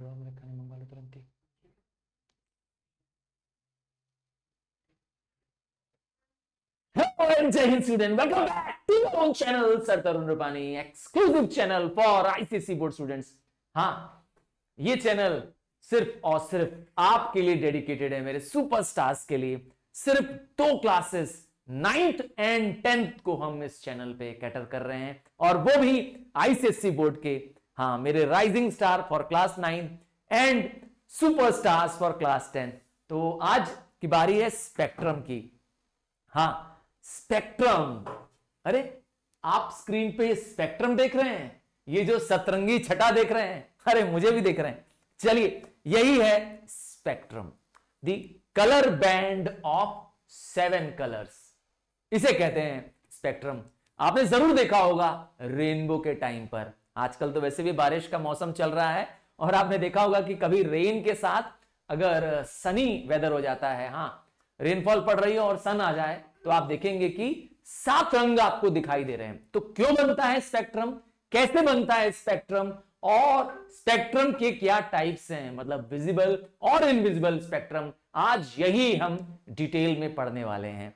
Dollar रखा हाँ ये सिर्फ और सिर्फ आपके लिए डेडिकेटेड है मेरे सुपरस्टार्स के लिए सिर्फ दो क्लासेस नाइन्थ एंड टेंथ को हम इस चैनल पे कैटर कर रहे हैं और वो भी आईसीएससी बोर्ड के हाँ मेरे rising star for class nine and super stars for class ten तो आज की बारी है स्पेक्ट्रम की हाँ स्पेक्ट्रम अरे आप स्क्रीन पे स्पेक्ट्रम देख रहे हैं ये जो सतरंगी छटा देख रहे हैं अरे मुझे भी देख रहे हैं चलिए यही है spectrum the colour band of seven colours इसे कहते हैं स्पेक्ट्रम आपने जरूर देखा होगा रेनबो के टाइम पर आजकल तो वैसे भी बारिश का मौसम चल रहा है और आपने देखा होगा कि कभी रेन के साथ अगर सनी वेदर हो जाता है हाँ रेनफॉल पड़ रही हो और सन आ जाए तो आप देखेंगे कि सात रंग आपको दिखाई दे रहे हैं तो क्यों बनता है स्पेक्ट्रम कैसे बनता है स्पेक्ट्रम और स्पेक्ट्रम के क्या टाइप्स हैं मतलब विजिबल और इनविजिबल स्पेक्ट्रम आज यही हम डिटेल में पढ़ने वाले हैं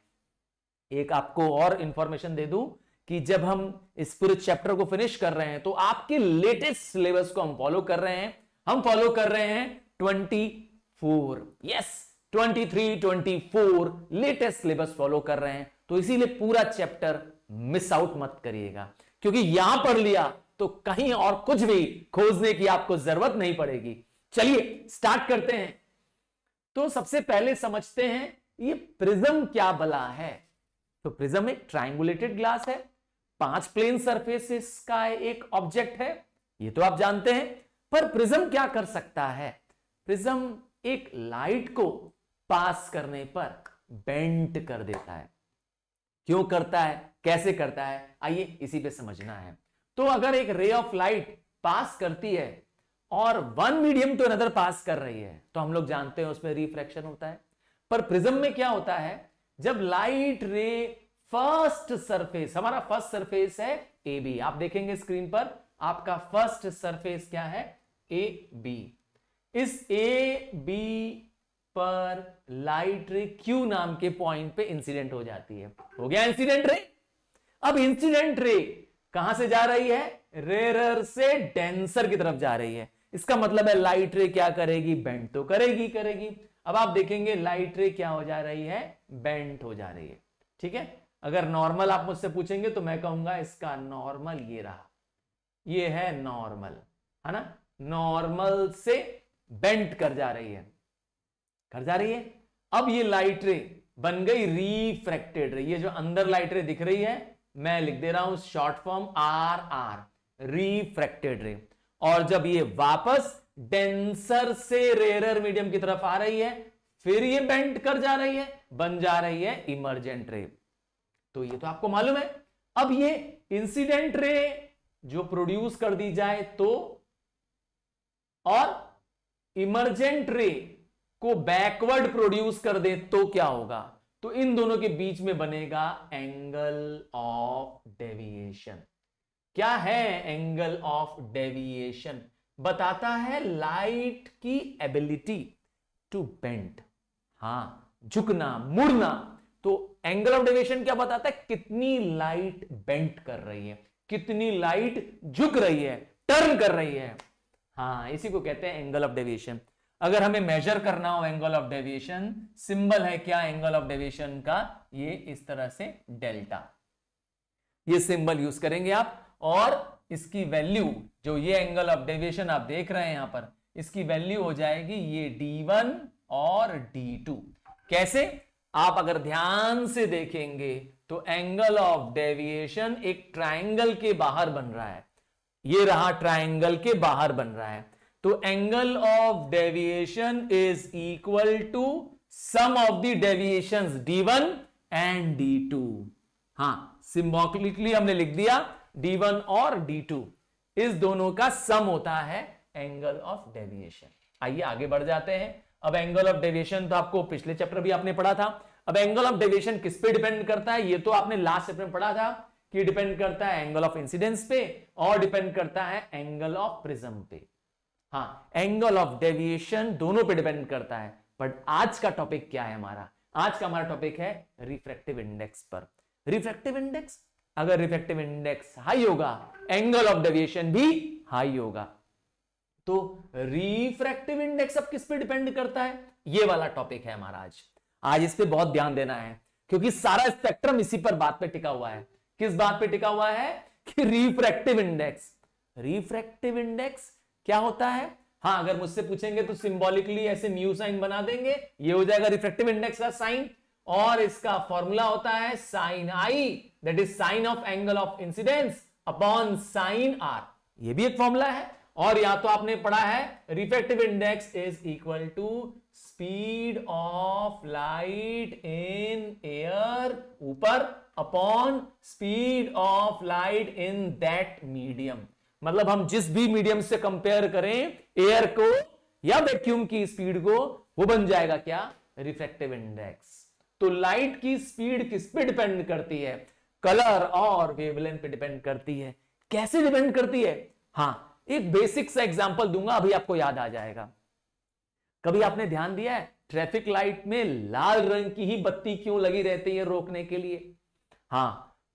एक आपको और इंफॉर्मेशन दे दूं कि जब हम इस पूरे चैप्टर को फिनिश कर रहे हैं तो आपके लेटेस्ट सिलेबस को हम फॉलो कर रहे हैं हम फॉलो कर रहे हैं 24 yes twenty four latest syllabus follow कर रहे हैं तो इसीलिए पूरा चैप्टर मिस आउट मत करिएगा क्योंकि यहां पर लिया तो कहीं और कुछ भी खोजने की आपको जरूरत नहीं पड़ेगी चलिए स्टार्ट करते हैं तो सबसे पहले समझते हैं ये प्रिज्म क्या बला है तो प्रिज्म एक ट्राइंगुलेटेड ग्लास है पांच प्लेन सरफेसिस का एक ऑब्जेक्ट है ये तो आप जानते हैं पर प्रिज्म क्या कर सकता है प्रिज्म एक लाइट को पास करने पर बेंट कर देता है क्यों करता है कैसे करता है आइए इसी पे समझना है तो अगर एक रे ऑफ लाइट पास करती है और one medium to another pass कर रही है तो हम लोग जानते हैं उसमें रिफ्रैक्शन होता है पर प्रिज्म में क्या होता है जब लाइट रे फर्स्ट सरफेस हमारा फर्स्ट सरफेस है ए बी आप देखेंगे स्क्रीन पर आपका फर्स्ट सरफेस क्या है ए बी इस ए बी पर लाइट रे क्यू नाम के पॉइंट पे इंसिडेंट हो जाती है हो गया इंसिडेंट रे अब इंसिडेंट रे कहां से जा रही है रेरर से डेंसर की तरफ जा रही है इसका मतलब है लाइट रे क्या करेगी बेंट तो करेगी करेगी अब आप देखेंगे लाइट रे क्या हो जा रही है बेंट हो जा रही है ठीक है अगर नॉर्मल आप मुझसे पूछेंगे तो मैं कहूंगा इसका नॉर्मल ये रहा ये है नॉर्मल है ना नॉर्मल से बेंट कर जा रही है कर जा रही है अब ये लाइट रे बन गई रिफ्रैक्टेड रे ये जो अंदर लाइट रे दिख रही है मैं लिख दे रहा हूं short form R R refracted ray और जब ये वापस डेंसर से रेरर मीडियम की तरफ आ रही है फिर ये बेंट कर जा रही है बन जा रही है इमरजेंट रेप तो ये तो आपको मालूम है अब ये इंसिडेंट रे जो प्रोड्यूस कर दी जाए तो और इमरजेंट रे को बैकवर्ड प्रोड्यूस कर दे तो क्या होगा तो इन दोनों के बीच में बनेगा एंगल ऑफ डेविएशन क्या है एंगल ऑफ डेविएशन बताता है लाइट की एबिलिटी टू बेंट हां झुकना मुड़ना तो एंगल ऑफ डिवेशन क्या बताता है कितनी लाइट बेंट कर रही है कितनी लाइट झुक रही है टर्न कर रही है हाँ इसी को कहते हैं एंगल ऑफ डेविएशन अगर हमें मेजर करना हो एंगल ऑफ डेविएशन सिंबल है क्या एंगल ऑफ डेविएशन का ये इस तरह से डेल्टा ये सिंबल यूज करेंगे आप और इसकी वैल्यू जो ये एंगल ऑफ डेविएशन आप देख रहे हैं यहां पर इसकी वैल्यू हो जाएगी ये d1 और d2 कैसे आप अगर ध्यान से देखेंगे तो एंगल ऑफ डेविएशन एक ट्राइंगल के बाहर बन रहा है ये रहा ट्राइंगल के बाहर बन रहा है तो angle of deviation is equal to sum of the deviation D one and D two हाँ सिंबोलिकली हमने लिख दिया डी वन और डी टू इस दोनों का सम होता है एंगल ऑफ डेविएशन आइए आगे बढ़ जाते हैं अब एंगल ऑफ डेविएशन तो आपको पिछले चैप्टर भी आपने पढ़ा था अब एंगल ऑफ डेविएशन किस पे डिपेंड करता है ये तो आपने लास्ट चैप्टर में पढ़ा था कि डिपेंड करता है एंगल ऑफ इंसिडेंस पे और डिपेंड करता है एंगल ऑफ प्रिज्म पे हाँ एंगल ऑफ डेविएशन दोनों पे डिपेंड करता है बट आज का टॉपिक क्या है हमारा आज का हमारा टॉपिक है रिफ्रैक्टिव इंडेक्स पर रिफ्रैक्टिव इंडेक्स अगर रिफ्रैक्टिव इंडेक्स हाई होगा एंगल ऑफ डेविएशन भी हाई होगा तो रिफ्रैक्टिव इंडेक्स अब किस पे डिपेंड करता है ये वाला टॉपिक है हमारा आज आज इस पर बहुत ध्यान देना है क्योंकि सारा स्पेक्ट्रम इसी पर बात पे टिका हुआ है किस बात पे टिका हुआ है कि रिफ्रैक्टिव इंडेक्स रिफ्रैक्टिव इंडेक्स क्या होता है हाँ अगर मुझसे पूछेंगे तो सिंबॉलिकली ऐसे न्यू साइन बना देंगे ये हो जाएगा रिफ्रेक्टिव इंडेक्स का साइन और इसका फॉर्मूला होता है sine I that is sine of angle of incidence upon sine R ये भी एक फॉर्मूला है और या तो आपने पढ़ा है refractive index is equal to speed of light in air ऊपर upon speed of light in that medium मतलब हम जिस भी मीडियम से कंपेयर करें एयर को या वैक्यूम की स्पीड को वो बन जाएगा क्या रिफेक्टिव इंडेक्स तो लाइट की स्पीड किस पे डिपेंड करती है कलर और वेवलेंथ पे डिपेंड करती है कैसे डिपेंड करती है हाँ एक बेसिक सा एग्जाम्पल दूंगा अभी आपको याद आ जाएगा कभी आपने ध्यान दिया है ट्रैफिक लाइट में लाल रंग की ही बत्ती क्यों लगी रहती है रोकने के लिए हाँ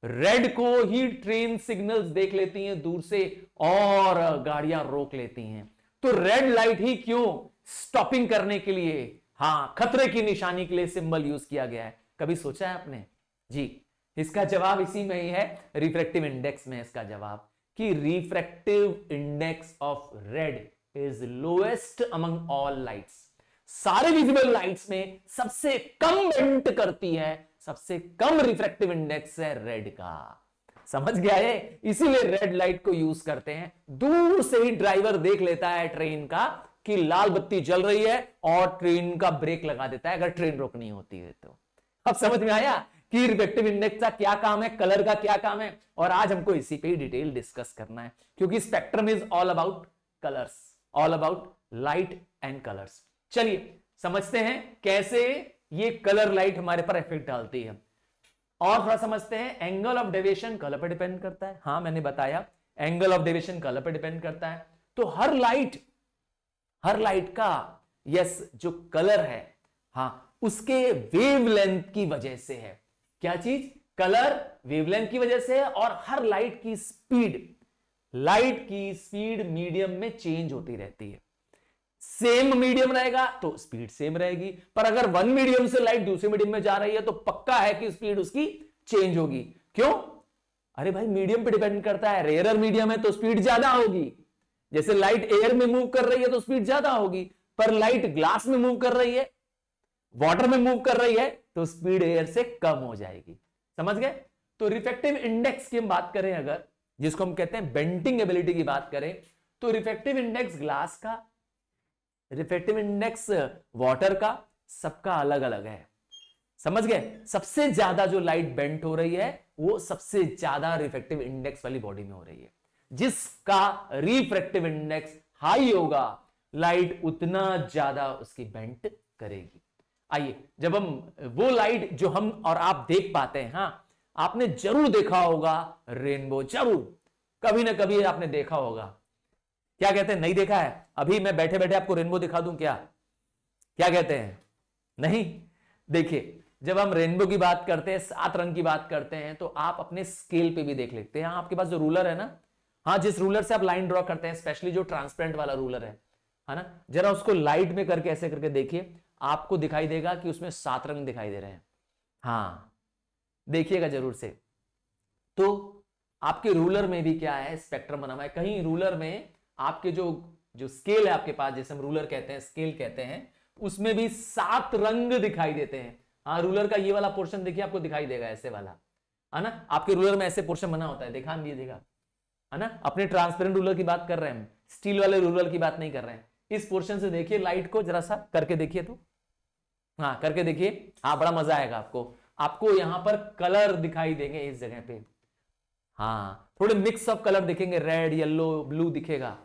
रेड को ही ट्रेन सिग्नल्स देख लेती हैं दूर से और गाड़ियां रोक लेती हैं तो रेड लाइट ही क्यों स्टॉपिंग करने के लिए हां खतरे की निशानी के लिए सिंबल यूज किया गया है कभी सोचा है आपने जी इसका जवाब इसी में ही है रिफ्रेक्टिव इंडेक्स में इसका जवाब कि refractive index of red is lowest among all lights सारे विजिबल लाइट्स में सबसे कम बेंट करती है सबसे कम रिफ्रैक्टिव इंडेक्स है रेड का समझ गया है इसीलिए रेड लाइट को यूज करते हैं दूर से ही ड्राइवर देख लेता है ट्रेन का कि लाल बत्ती जल रही है और ट्रेन का ब्रेक लगा देता है अगर ट्रेन रोकनी होती है तो अब समझ में आया कि रिफेक्टिव इंडेक्स का क्या काम है कलर का क्या काम है और आज हमको इसी पे डिटेल डिस्कस करना है क्योंकि spectrum is all about colours all about light and colours चलिए समझते हैं कैसे ये कलर लाइट हमारे पर इफेक्ट डालती है और थोड़ा समझते हैं एंगल ऑफ डेविएशन कलर पर डिपेंड करता है हाँ मैंने बताया एंगल ऑफ डेविएशन कलर पर डिपेंड करता है तो हर लाइट हर लाइट का यस जो कलर है हाँ उसके वेवलेंथ की वजह से है क्या चीज कलर वेवलेंथ की वजह से है और हर लाइट की स्पीड लाइट की स्पीड मीडियम में चेंज होती रहती है सेम मीडियम रहेगा तो स्पीड सेम रहेगी पर अगर वन मीडियम से लाइट दूसरे मीडियम में जा रही है तो पक्का है कि स्पीड उसकी चेंज होगी क्यों अरे भाई मीडियम पे डिपेंड करता है रेयर मीडियम है तो स्पीड ज्यादा होगी जैसे लाइट एयर में मूव कर रही है तो स्पीड ज्यादा होगी पर लाइट ग्लास में मूव कर रही है वाटर में मूव कर रही है तो स्पीड एयर से कम हो जाएगी समझ गए तो रिफेक्टिव इंडेक्स की हम बात करें अगर जिसको हम कहते हैं बेंटिंग एबिलिटी की बात करें तो रिफेक्टिव इंडेक्स ग्लास का रिफेक्टिव इंडेक्स वाटर का सबका अलग अलग है समझ गए सबसे ज्यादा जो लाइट बेंट हो रही है वो सबसे ज्यादा रिफेक्टिव इंडेक्स वाली बॉडी में हो रही है जिसका रिफ्रेक्टिव इंडेक्स हाई होगा लाइट उतना ज्यादा उसकी बेंट करेगी आइए जब हम वो लाइट जो हम और आप देख पाते हैं हाँ आपने जरूर देखा होगा रेनबो जरूर कभी ना कभी आपने देखा होगा क्या कहते हैं नहीं देखा है अभी मैं बैठे बैठे आपको रेनबो दिखा दूं क्या क्या कहते हैं नहीं देखिए जब हम रेनबो की बात करते हैं सात रंग की बात करते हैं तो आप अपने स्केल पे भी देख लेते हैं आपके पास जो रूलर है ना हाँ जिस रूलर से आप लाइन ड्रॉ करते हैं स्पेशली जो ट्रांसपेरेंट वाला रूलर है है ना जरा उसको लाइट में करके ऐसे करके देखिए आपको दिखाई देगा कि उसमें सात रंग दिखाई दे रहे हैं हाँ देखिएगा जरूर से तो आपके रूलर में भी क्या है स्पेक्ट्रम बना हुआ है कहीं रूलर में आपके जो जो स्केल है आपके पास जैसे हम रूलर कहते हैं स्केल कहते हैं उसमें भी सात रंग दिखाई देते हैं हाँ रूलर का ये वाला पोर्शन देखिए आपको दिखाई देगा ऐसे वाला है ना आपके रूलर में ऐसे पोर्शन बना होता है दिखा दीजिएगा है ना अपने ट्रांसपेरेंट रूलर की बात कर रहे हैं स्टील वाले रूलर की बात नहीं कर रहे हैं इस पोर्शन से देखिए लाइट को जरा सा करके देखिए तो हाँ करके देखिए हाँ बड़ा मजा आएगा आपको आपको यहां पर कलर दिखाई देंगे इस जगह पे हाँ थोड़े मिक्स ऑफ कलर दिखेंगे रेड येलो ब्लू दिखेगा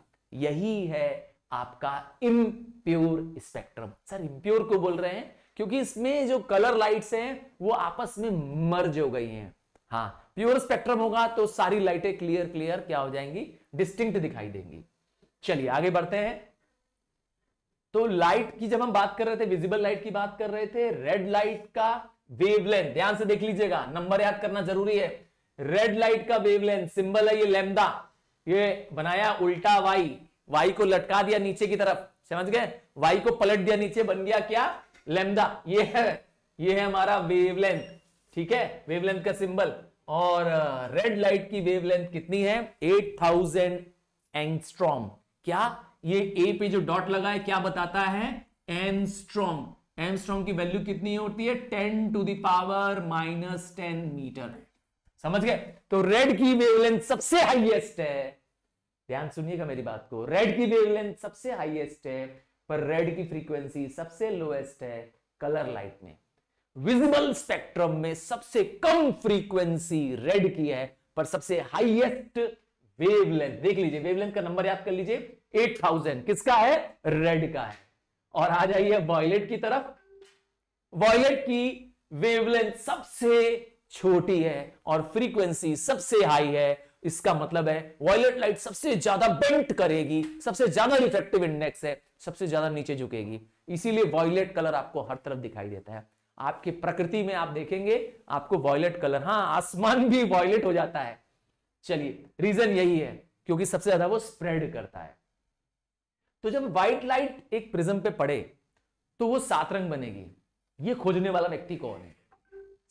यही है आपका इम्प्योर स्पेक्ट्रम सर इम्प्योर को बोल रहे हैं क्योंकि इसमें जो कलर लाइट्स हैं वो आपस में मर्ज हो गई हैं हाँ प्योर स्पेक्ट्रम होगा तो सारी लाइटें क्लियर क्लियर क्या हो जाएंगी डिस्टिंक्ट दिखाई देंगी चलिए आगे बढ़ते हैं तो लाइट की जब हम बात कर रहे थे विजिबल लाइट की बात कर रहे थे रेड लाइट का वेवलेंथ ध्यान से देख लीजिएगा नंबर याद करना जरूरी है रेड लाइट का वेवलेंथ सिंबल है ये लेमदा ये बनाया उल्टा वाई वाई को लटका दिया नीचे की तरफ समझ गए वाई को पलट दिया नीचे बन गया क्या लेमदा ये है ये है हमारा वेवलेंथ ठीक है वेवलेंथ का सिंबल और रेड लाइट की वेवलेंथ कितनी है 8000 एंगस्ट्रॉम क्या ये ए पे जो डॉट लगा है क्या बताता है एन स्ट्रॉन्ग की वैल्यू कितनी होती है ten to the power minus ten metre समझ गए तो रेड की वेवलेंथ सबसे हाईएस्ट है ध्यान सुनिएगा मेरी बात को रेड की वेवलेंथ सबसे हाईएस्ट है पर रेड की फ्रीक्वेंसी सबसे लोएस्ट है कलर लाइट में विजिबल स्पेक्ट्रम में सबसे कम फ्रीक्वेंसी रेड की है पर सबसे हाईएस्ट वेवलेंथ देख लीजिए वेवलेंथ का नंबर याद कर लीजिए एट थाउजेंड किसका है रेड का है और आ जाइए वॉयलेट की तरफ वॉयलेट की वेवलेंथ सबसे छोटी है और फ्रीक्वेंसी सबसे हाई है इसका मतलब है वॉयलेट लाइट सबसे ज्यादा बेंट करेगी सबसे ज्यादा रिफ्रेक्टिव इंडेक्स है सबसे ज्यादा नीचे झुकेगी इसीलिए वॉयलेट कलर आपको हर तरफ दिखाई देता है आपकी प्रकृति में आप देखेंगे आपको वॉयलेट कलर हाँ आसमान भी वॉयलेट हो जाता है चलिए रीजन यही है क्योंकि सबसे ज्यादा वो स्प्रेड करता है तो जब व्हाइट लाइट एक प्रिज्म पे पड़े तो वो सात रंग बनेगी ये खोजने वाला व्यक्ति कौन है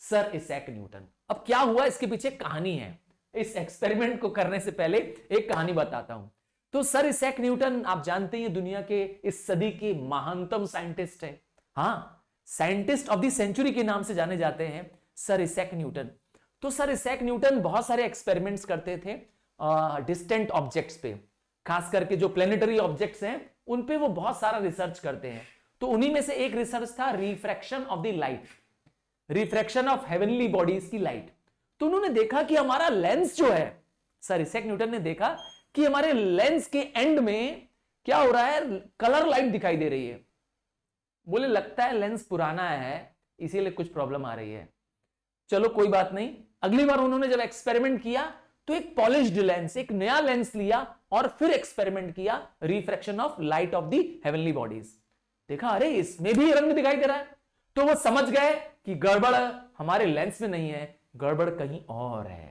सर इसेक न्यूटन अब क्या हुआ इसके पीछे कहानी है इस एक्सपेरिमेंट को करने से पहले एक कहानी बताता हूं तो सर इसेक न्यूटन आप जानते हैं दुनिया के इस सदी के महानतम साइंटिस्ट है हाँ साइंटिस्ट ऑफ द सेंचुरी के नाम से जाने जाते हैं सर इसेक न्यूटन तो सर इसेक न्यूटन बहुत सारे एक्सपेरिमेंट्स करते थे डिस्टेंट ऑब्जेक्ट्स पे खास करके जो प्लेनेटरी ऑब्जेक्ट्स हैं उन पे वो बहुत सारा रिसर्च करते हैं तो उन्हीं में से एक रिसर्च था refraction of the light refraction of heavenly bodies की लाइट तो उन्होंने देखा कि हमारा लेंस जो है सर इसेक न्यूटन ने देखा कि हमारे लेंस के एंड में क्या हो रहा है कलर लाइट दिखाई दे रही है बोले लगता है लेंस पुराना है इसीलिए कुछ प्रॉब्लम आ रही है चलो कोई बात नहीं अगली बार उन्होंने जब एक्सपेरिमेंट किया तो एक पॉलिश्ड लेंस एक नया लेंस लिया और फिर एक्सपेरिमेंट किया refraction of light of the heavenly bodies देखा अरे इसमें भी रंग दिखाई दे रहा है तो वो समझ गए कि गड़बड़ हमारे लेंस में नहीं है गड़बड़ कहीं और है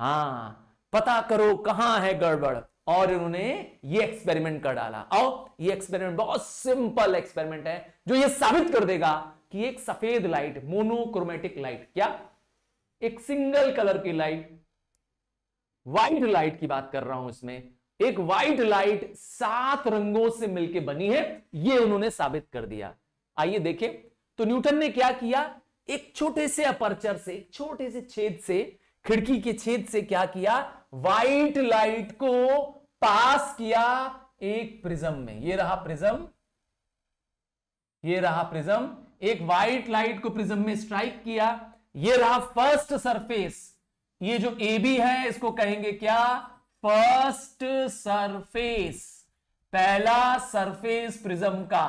हाँ पता करो कहां है गड़बड़ और उन्होंने ये एक्सपेरिमेंट कर डाला आओ ये एक्सपेरिमेंट बहुत सिंपल एक्सपेरिमेंट है जो ये साबित कर देगा कि एक सफेद लाइट मोनोक्रोमेटिक लाइट क्या एक सिंगल कलर की लाइट व्हाइट लाइट की बात कर रहा हूं इसमें एक व्हाइट लाइट सात रंगों से मिलकर बनी है यह उन्होंने साबित कर दिया आइए देखें तो न्यूटन ने क्या किया एक छोटे से अपर्चर से एक छोटे से छेद से खिड़की के छेद से क्या किया व्हाइट लाइट को पास किया एक प्रिज्म में ये रहा प्रिज्म ये रहा प्रिज्म एक व्हाइट लाइट को प्रिज्म में स्ट्राइक किया ये रहा फर्स्ट सरफेस ये जो ए बी है इसको कहेंगे क्या फर्स्ट सरफेस पहला सरफेस प्रिज्म का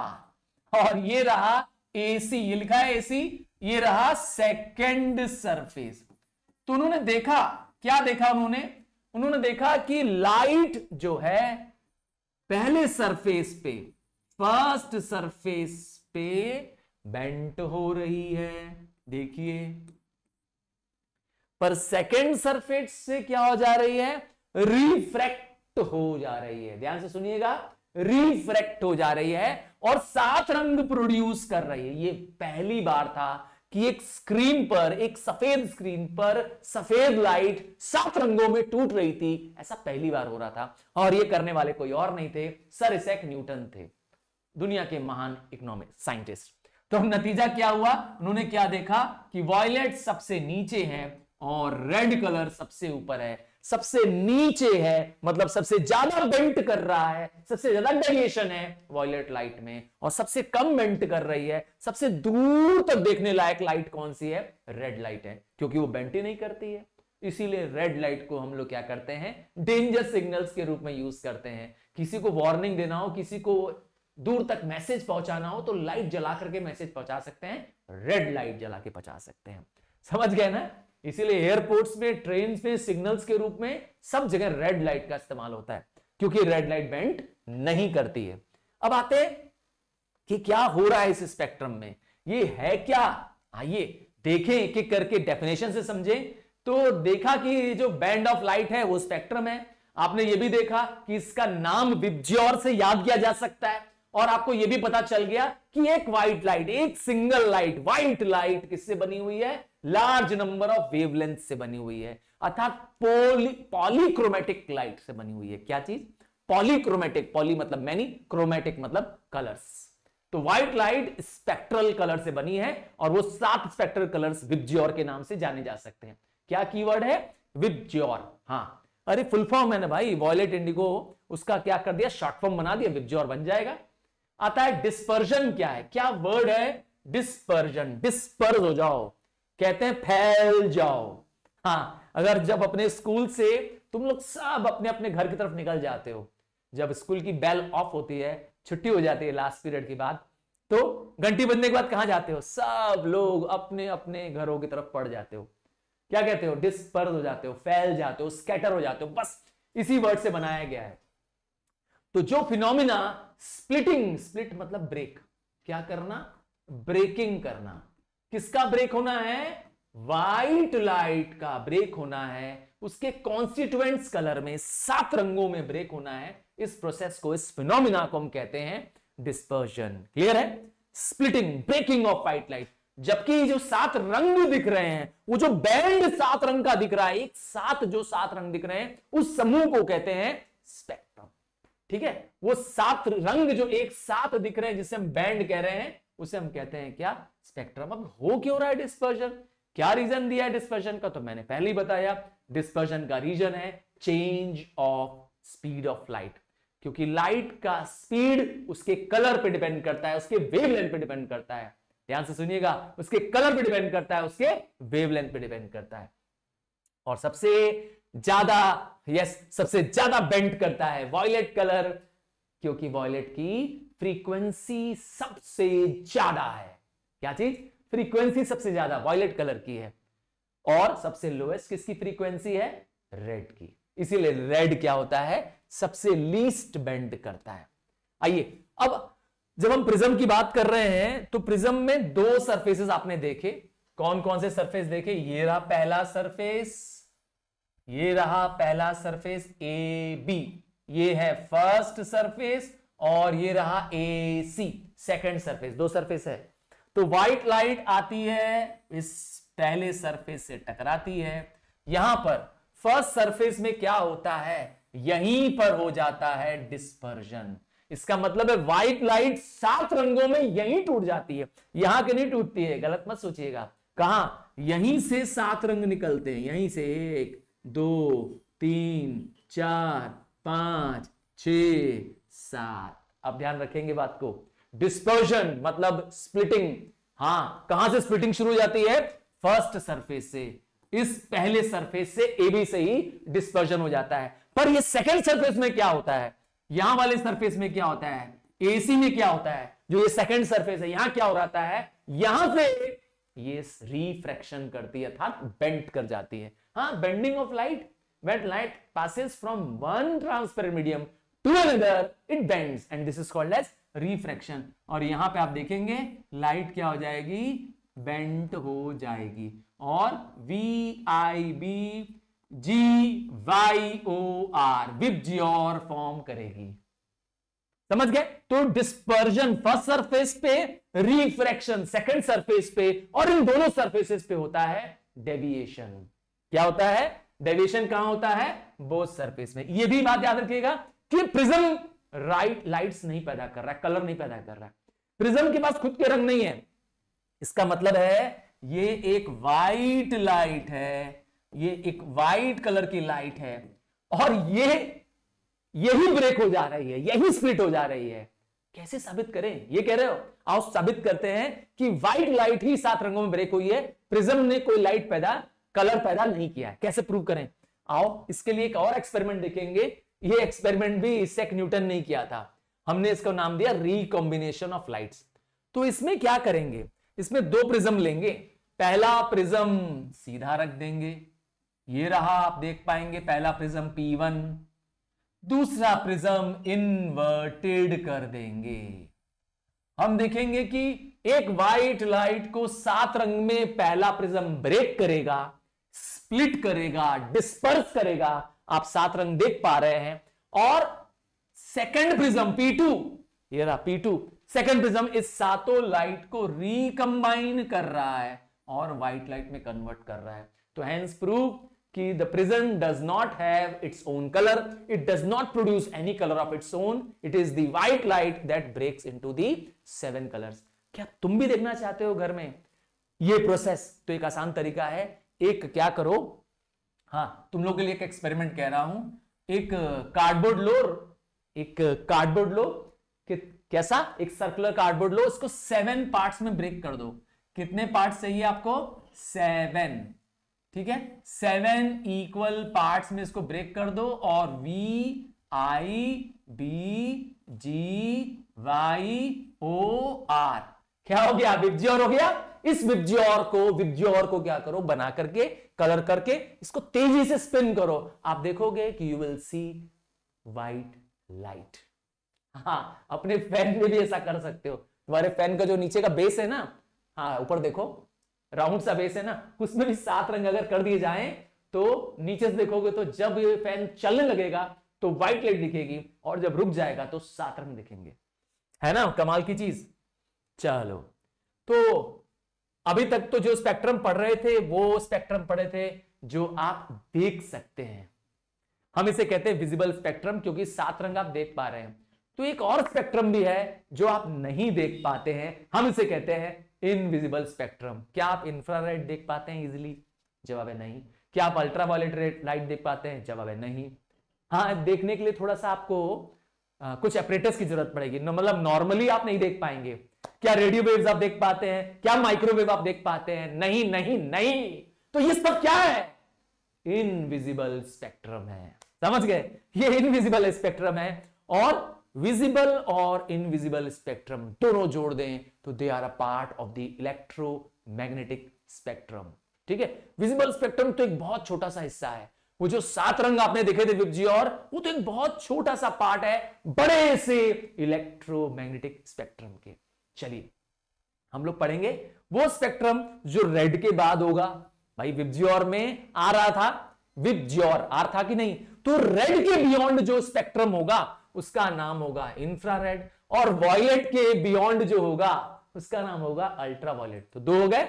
और ये रहा एसी ये लिखा है एसी ये रहा सेकंड सरफेस तो उन्होंने देखा क्या देखा उन्होंने उन्होंने देखा कि लाइट जो है पहले सरफेस पे फर्स्ट सरफेस पे बेंट हो रही है देखिए पर सेकंड सरफेस से क्या हो जा रही है रिफ्रैक्ट हो जा रही है ध्यान से सुनिएगा रिफ्रैक्ट हो जा रही है और सात रंग प्रोड्यूस कर रही है यह पहली बार था कि एक स्क्रीन पर एक सफेद स्क्रीन पर सफेद लाइट सात रंगों में टूट रही थी ऐसा पहली बार हो रहा था और यह करने वाले कोई और नहीं थे सर इसेक न्यूटन थे दुनिया के महान इकोनॉमिक साइंटिस्ट तो नतीजा क्या हुआ उन्होंने क्या देखा कि वॉयलेट सबसे नीचे है और रेड कलर सबसे ऊपर है सबसे नीचे है मतलब सबसे ज्यादा बेंट कर रहा है सबसे ज्यादा डेविएशन है वॉयलेट लाइट में और सबसे कम बेंट कर रही है सबसे दूर तक देखने लायक लाइट कौन सी है रेड लाइट है क्योंकि वो बेंट ही नहीं करती है इसीलिए रेड लाइट को हम लोग क्या करते हैं डेंजर सिग्नल्स के रूप में यूज करते हैं किसी को वार्निंग देना हो किसी को दूर तक मैसेज पहुंचाना हो तो लाइट जला करके मैसेज पहुंचा सकते हैं रेड लाइट जला के पहुंचा सकते हैं समझ गए ना इसीलिए एयरपोर्ट्स में ट्रेन में सिग्नल्स के रूप में सब जगह रेड लाइट का इस्तेमाल होता है क्योंकि रेड लाइट बैंड नहीं करती है अब आते हैं कि क्या हो रहा है इस स्पेक्ट्रम में ये है क्या आइए देखें एक एक करके डेफिनेशन से समझें तो देखा कि जो बैंड ऑफ लाइट है वो स्पेक्ट्रम है आपने ये भी देखा कि इसका नाम विज्योर से याद किया जा सकता है और आपको यह भी पता चल गया कि एक व्हाइट लाइट एक सिंगल लाइट व्हाइट लाइट किससे बनी हुई है लार्ज नंबर ऑफ वेवलेंथ से बनी हुई है अर्थात पोली पॉलीक्रोमेटिक लाइट से बनी हुई है क्या चीज पॉलीक्रोमेटिक पॉली मतलब मैनी क्रोमेटिक मतलब कलर्स तो व्हाइट लाइट स्पेक्ट्रल कलर से बनी है और वो सात स्पेक्ट्रल कलर्स विबज्योर के नाम से जाने जा सकते हैं क्या कीवर्ड है विबज्योर हाँ अरे फुल फॉर्म है ना भाई वॉयलेट इंडिगो उसका क्या कर दिया शॉर्ट फॉर्म बना दिया विबज्योर बन जाएगा आता है डिस्पर्जन क्या है क्या वर्ड है डिस्पर्जन डिस्पर्ज हो जाओ कहते हैं फैल जाओ हाँ अगर जब अपने स्कूल से तुम लोग सब अपने अपने घर की तरफ निकल जाते हो जब स्कूल की बेल ऑफ होती है छुट्टी हो जाती है लास्ट पीरियड के बाद तो घंटी बजने के बाद कहा जाते हो सब लोग अपने अपने घरों की तरफ पड़ जाते हो क्या कहते हो डिस्पर्स हो जाते हो फैल जाते हो स्कैटर हो जाते हो बस इसी वर्ड से बनाया गया है तो जो फिनोमिना स्प्लिटिंग स्प्लिट मतलब ब्रेक क्या करना ब्रेकिंग करना किसका ब्रेक होना है व्हाइट लाइट का ब्रेक होना है उसके कॉन्स्टिट्यूएंट्स कलर में सात रंगों में ब्रेक होना है इस प्रोसेस को इस फिनोमिना को हम कहते हैं डिस्पर्जन क्लियर है splitting breaking of white light जबकि जो सात रंग दिख रहे हैं वो जो बैंड सात रंग का दिख रहा है एक साथ जो सात रंग दिख रहे हैं उस समूह को कहते हैं स्पेक्ट्रम ठीक है वो सात रंग जो एक साथ दिख रहे हैं जिसे हम बैंड कह रहे हैं उसे हम कहते हैं क्या स्पेक्ट्रम अब हो क्यों रहा है डिस्पर्जन क्या रीजन दिया है डिस्पर्जन का तो मैंने पहले ही बताया डिस्पर्जन का रीजन है change of speed of light क्योंकि लाइट का स्पीड उसके कलर पे डिपेंड करता है उसके वेवलेंथ पे डिपेंड करता है ध्यान से सुनिएगा उसके कलर पे डिपेंड करता है उसके वेवलेंथ पे डिपेंड करता है और सबसे ज्यादा यस सबसे ज्यादा बेंड करता है वॉयलेट कलर क्योंकि वॉयलेट की फ्रीक्वेंसी सबसे ज्यादा है क्या चीज फ्रीक्वेंसी सबसे ज्यादा वॉयलेट कलर की है और सबसे लोएस्ट किसकी फ्रीक्वेंसी है रेड की इसीलिए रेड क्या होता है सबसे लीस्ट बेंड करता है आइए अब जब हम प्रिज्म की बात कर रहे हैं तो प्रिज्म में दो सरफेसेस आपने देखे कौन कौन से सरफेस देखे ये रहा पहला सरफेस ये रहा पहला सरफेस ए बी ये है फर्स्ट सरफेस और ये रहा ए सी सेकेंड सरफेस दो सरफेस है तो व्हाइट लाइट आती है इस पहले सरफेस से टकराती है यहां पर फर्स्ट सरफेस में क्या होता है यहीं पर हो जाता है डिस्पर्जन इसका मतलब है व्हाइट लाइट सात रंगों में यहीं टूट जाती है यहां के नहीं टूटती है गलत मत सोचिएगा कहा यहीं से सात रंग निकलते हैं यहीं से एक दो तीन चार पांच छ सात अब ध्यान रखेंगे बात को डिस्पर्जन मतलब स्प्लिटिंग हां कहां से स्प्लिटिंग शुरू हो जाती है फर्स्ट सरफेस से इस पहले सरफेस से एबी से ही डिस्पर्जन हो जाता है पर ये सेकंड सरफेस में क्या होता है यहां वाले सरफेस में क्या होता है एसी में क्या होता है जो ये सेकंड सरफेस है यहां क्या हो रहा है यहां से ये रिफ्रैक्शन करती है अर्थात बेंट कर जाती है हाँ bending of light wait light passes from one transparent medium to another it bends and this is called as refraction और यहां पे आप देखेंगे लाइट क्या हो जाएगी बेंट हो जाएगी और V I B G Y O R और फॉर्म करेगी समझ गए तो डिस्पर्जन फर्स्ट सरफेस पे रिफ्रैक्शन सेकंड सरफेस पे और इन दोनों सरफेसेस पे होता है डेविएशन क्या होता है डेविएशन कहां होता है बोथ सरफेस में ये भी बात याद रखिएगा कि प्रिज्म राइट लाइट्स नहीं पैदा कर रहा है कलर नहीं पैदा कर रहा है प्रिज्म के पास खुद के रंग नहीं है इसका मतलब है ये एक वाइट लाइट है ये एक वाइट कलर की लाइट है और ये यही ब्रेक हो जा रही है यही स्प्लिट हो जा रही है कैसे साबित करें ये कह रहे हो आओ साबित करते हैं कि वाइट लाइट ही सात रंगों में ब्रेक हुई है प्रिज्म ने कोई लाइट पैदा कलर पैदा नहीं किया है कैसे प्रूव करें आओ इसके लिए एक और एक्सपेरिमेंट देखेंगे ये एक्सपेरिमेंट भी इसेक न्यूटन ने किया था हमने इसका नाम दिया रिकॉम्बिनेशन ऑफ लाइट्स तो इसमें क्या करेंगे इसमें दो प्रिज्म लेंगे पहला प्रिज्म सीधा रख देंगे ये रहा आप देख पाएंगे पहला प्रिज्म P1 दूसरा प्रिज्म इनवर्टेड कर देंगे हम देखेंगे कि एक व्हाइट लाइट को सात रंग में पहला प्रिज्म ब्रेक करेगा स्प्लिट करेगा डिस्पर्स करेगा आप सात रंग देख पा रहे हैं और सेकंड प्रिज्म P2 ये रहा P2 सेकंड प्रिज्म इस सातों लाइट को रिकंबाइन कर रहा है और व्हाइट लाइट में कन्वर्ट कर रहा है तो हैंस प्रूव कि the prism does not have its own colour it does not produce any colour of its own it is the white light that breaks into the seven colours क्या तुम भी देखना चाहते हो घर में ये प्रोसेस तो एक आसान तरीका है एक क्या करो हाँ तुम लोग के लिए एक एक्सपेरिमेंट कह रहा हूं एक कार्डबोर्ड लो एक कार्डबोर्ड लो कि कैसा एक सर्कुलर कार्डबोर्ड लो इसको सेवन पार्ट्स में ब्रेक कर दो कितने पार्ट चाहिए आपको सेवन ठीक है सेवन इक्वल पार्ट्स में इसको ब्रेक कर दो और V I B G Y O R क्या हो गया विब्जियोर हो गया इस विब्जियोर को विब्जियोर को क्या करो बना करके कलर करके इसको तेजी से स्पिन करो आप देखोगे कि you will see white light हाँ अपने फैन में भी ऐसा कर सकते हो तुम्हारे फैन का जो नीचे का बेस है ना हाँ ऊपर देखो राउंड सा बेस है ना उसमें भी सात रंग अगर कर दिए जाए तो नीचे से देखोगे तो जब ये फैन चलने लगेगा तो व्हाइट लाइट दिखेगी और जब रुक जाएगा तो सात रंग दिखेंगे है ना कमाल की चीज चलो तो अभी तक तो जो स्पेक्ट्रम पढ़ रहे थे वो स्पेक्ट्रम पढ़े थे जो आप देख सकते हैं हम इसे कहते हैं विजिबल स्पेक्ट्रम क्योंकि सात रंग आप देख पा रहे हैं तो एक और स्पेक्ट्रम भी है जो आप नहीं देख पाते हैं हम इसे कहते हैं इनविजिबल स्पेक्ट्रम क्या आप इंफ्रारेड देख पाते हैं इजिली जवाब है नहीं क्या आप अल्ट्रा रेड लाइट देख पाते हैं जवाब है नहीं हाँ देखने के लिए थोड़ा सा आपको आ, कुछ अपरेटस की जरूरत पड़ेगी मतलब नॉर्मली आप नहीं देख पाएंगे क्या रेडियो वेव्स आप देख पाते हैं क्या माइक्रोवेव आप देख पाते हैं नहीं नहीं नहीं तो ये सब क्या है इनविजिबल स्पेक्ट्रम है समझ गए ये इनविजिबल स्पेक्ट्रम है और विजिबल और इनविजिबल स्पेक्ट्रम दोनों जोड़ दें तो they are a part of the electromagnetic spectrum ठीक है विजिबल स्पेक्ट्रम तो एक बहुत छोटा सा हिस्सा है वो जो सात रंग आपने देखे थे विप जी और वो तो एक बहुत छोटा सा पार्ट है बड़े से इलेक्ट्रोमैग्नेटिक स्पेक्ट्रम के चलिए हम लोग पढ़ेंगे वो स्पेक्ट्रम जो रेड के बाद होगा भाई विपज्योर में आ रहा था विपज्योर आर था कि नहीं तो रेड के बियॉन्ड जो स्पेक्ट्रम होगा उसका नाम होगा इंफ्रारेड और वॉयलेट के बियॉन्ड जो होगा उसका नाम होगा अल्ट्रा वॉयलेट तो दो हो गए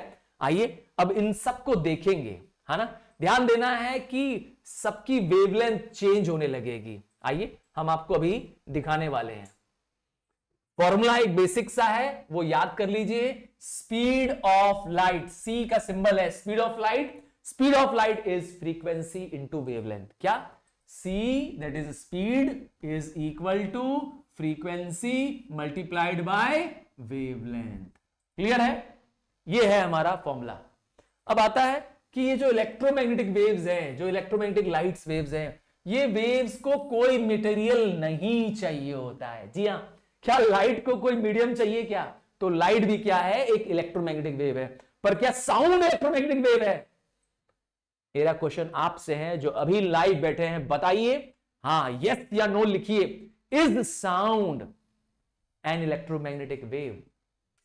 आइए अब इन सबको देखेंगे है ना ध्यान देना है कि सबकी वेवलेंथ चेंज होने लगेगी आइए हम आपको अभी दिखाने वाले हैं फॉर्मूला एक बेसिक सा है वो याद कर लीजिए स्पीड ऑफ लाइट सी का सिंबल है speed of light speed of light is frequency into wavelength क्या c that is speed is equal to frequency multiplied by wavelength clear है ये है हमारा फॉर्मूला अब आता है कि ये जो इलेक्ट्रोमैग्नेटिक वेव्स हैं जो इलेक्ट्रोमैग्नेटिक लाइट्स वेव्स हैं ये वेव्स को कोई मटेरियल नहीं चाहिए होता है जी हाँ क्या लाइट को कोई मीडियम चाहिए क्या तो लाइट भी क्या है एक इलेक्ट्रोमैग्नेटिक वेव है पर क्या साउंड इलेक्ट्रोमैग्नेटिक वेव है मेरा क्वेश्चन आपसे है जो अभी लाइव बैठे हैं बताइए हाँ यस या नो लिखिए is sound an electromagnetic wave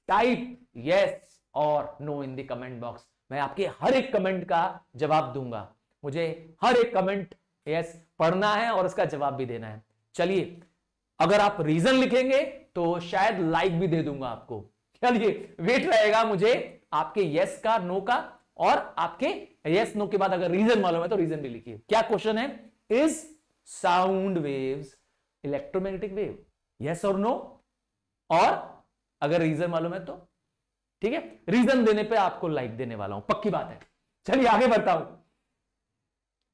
type yes और no in the comment box मैं आपके हर एक कमेंट का जवाब दूंगा मुझे हर एक कमेंट यस पढ़ना है और उसका जवाब भी देना है चलिए अगर आप रीजन लिखेंगे तो शायद लाइक भी दे दूंगा आपको चलिए वेट रहेगा मुझे आपके यस का नो का और आपके यस नो के बाद अगर रीजन मालूम है तो रीजन भी लिखिए क्या क्वेश्चन है is sound waves electromagnetic wave yes और नो और अगर रीजन मालूम है तो ठीक है रीजन देने पे आपको लाइक देने वाला हूं पक्की बात है चलिए आगे बढ़ता हूं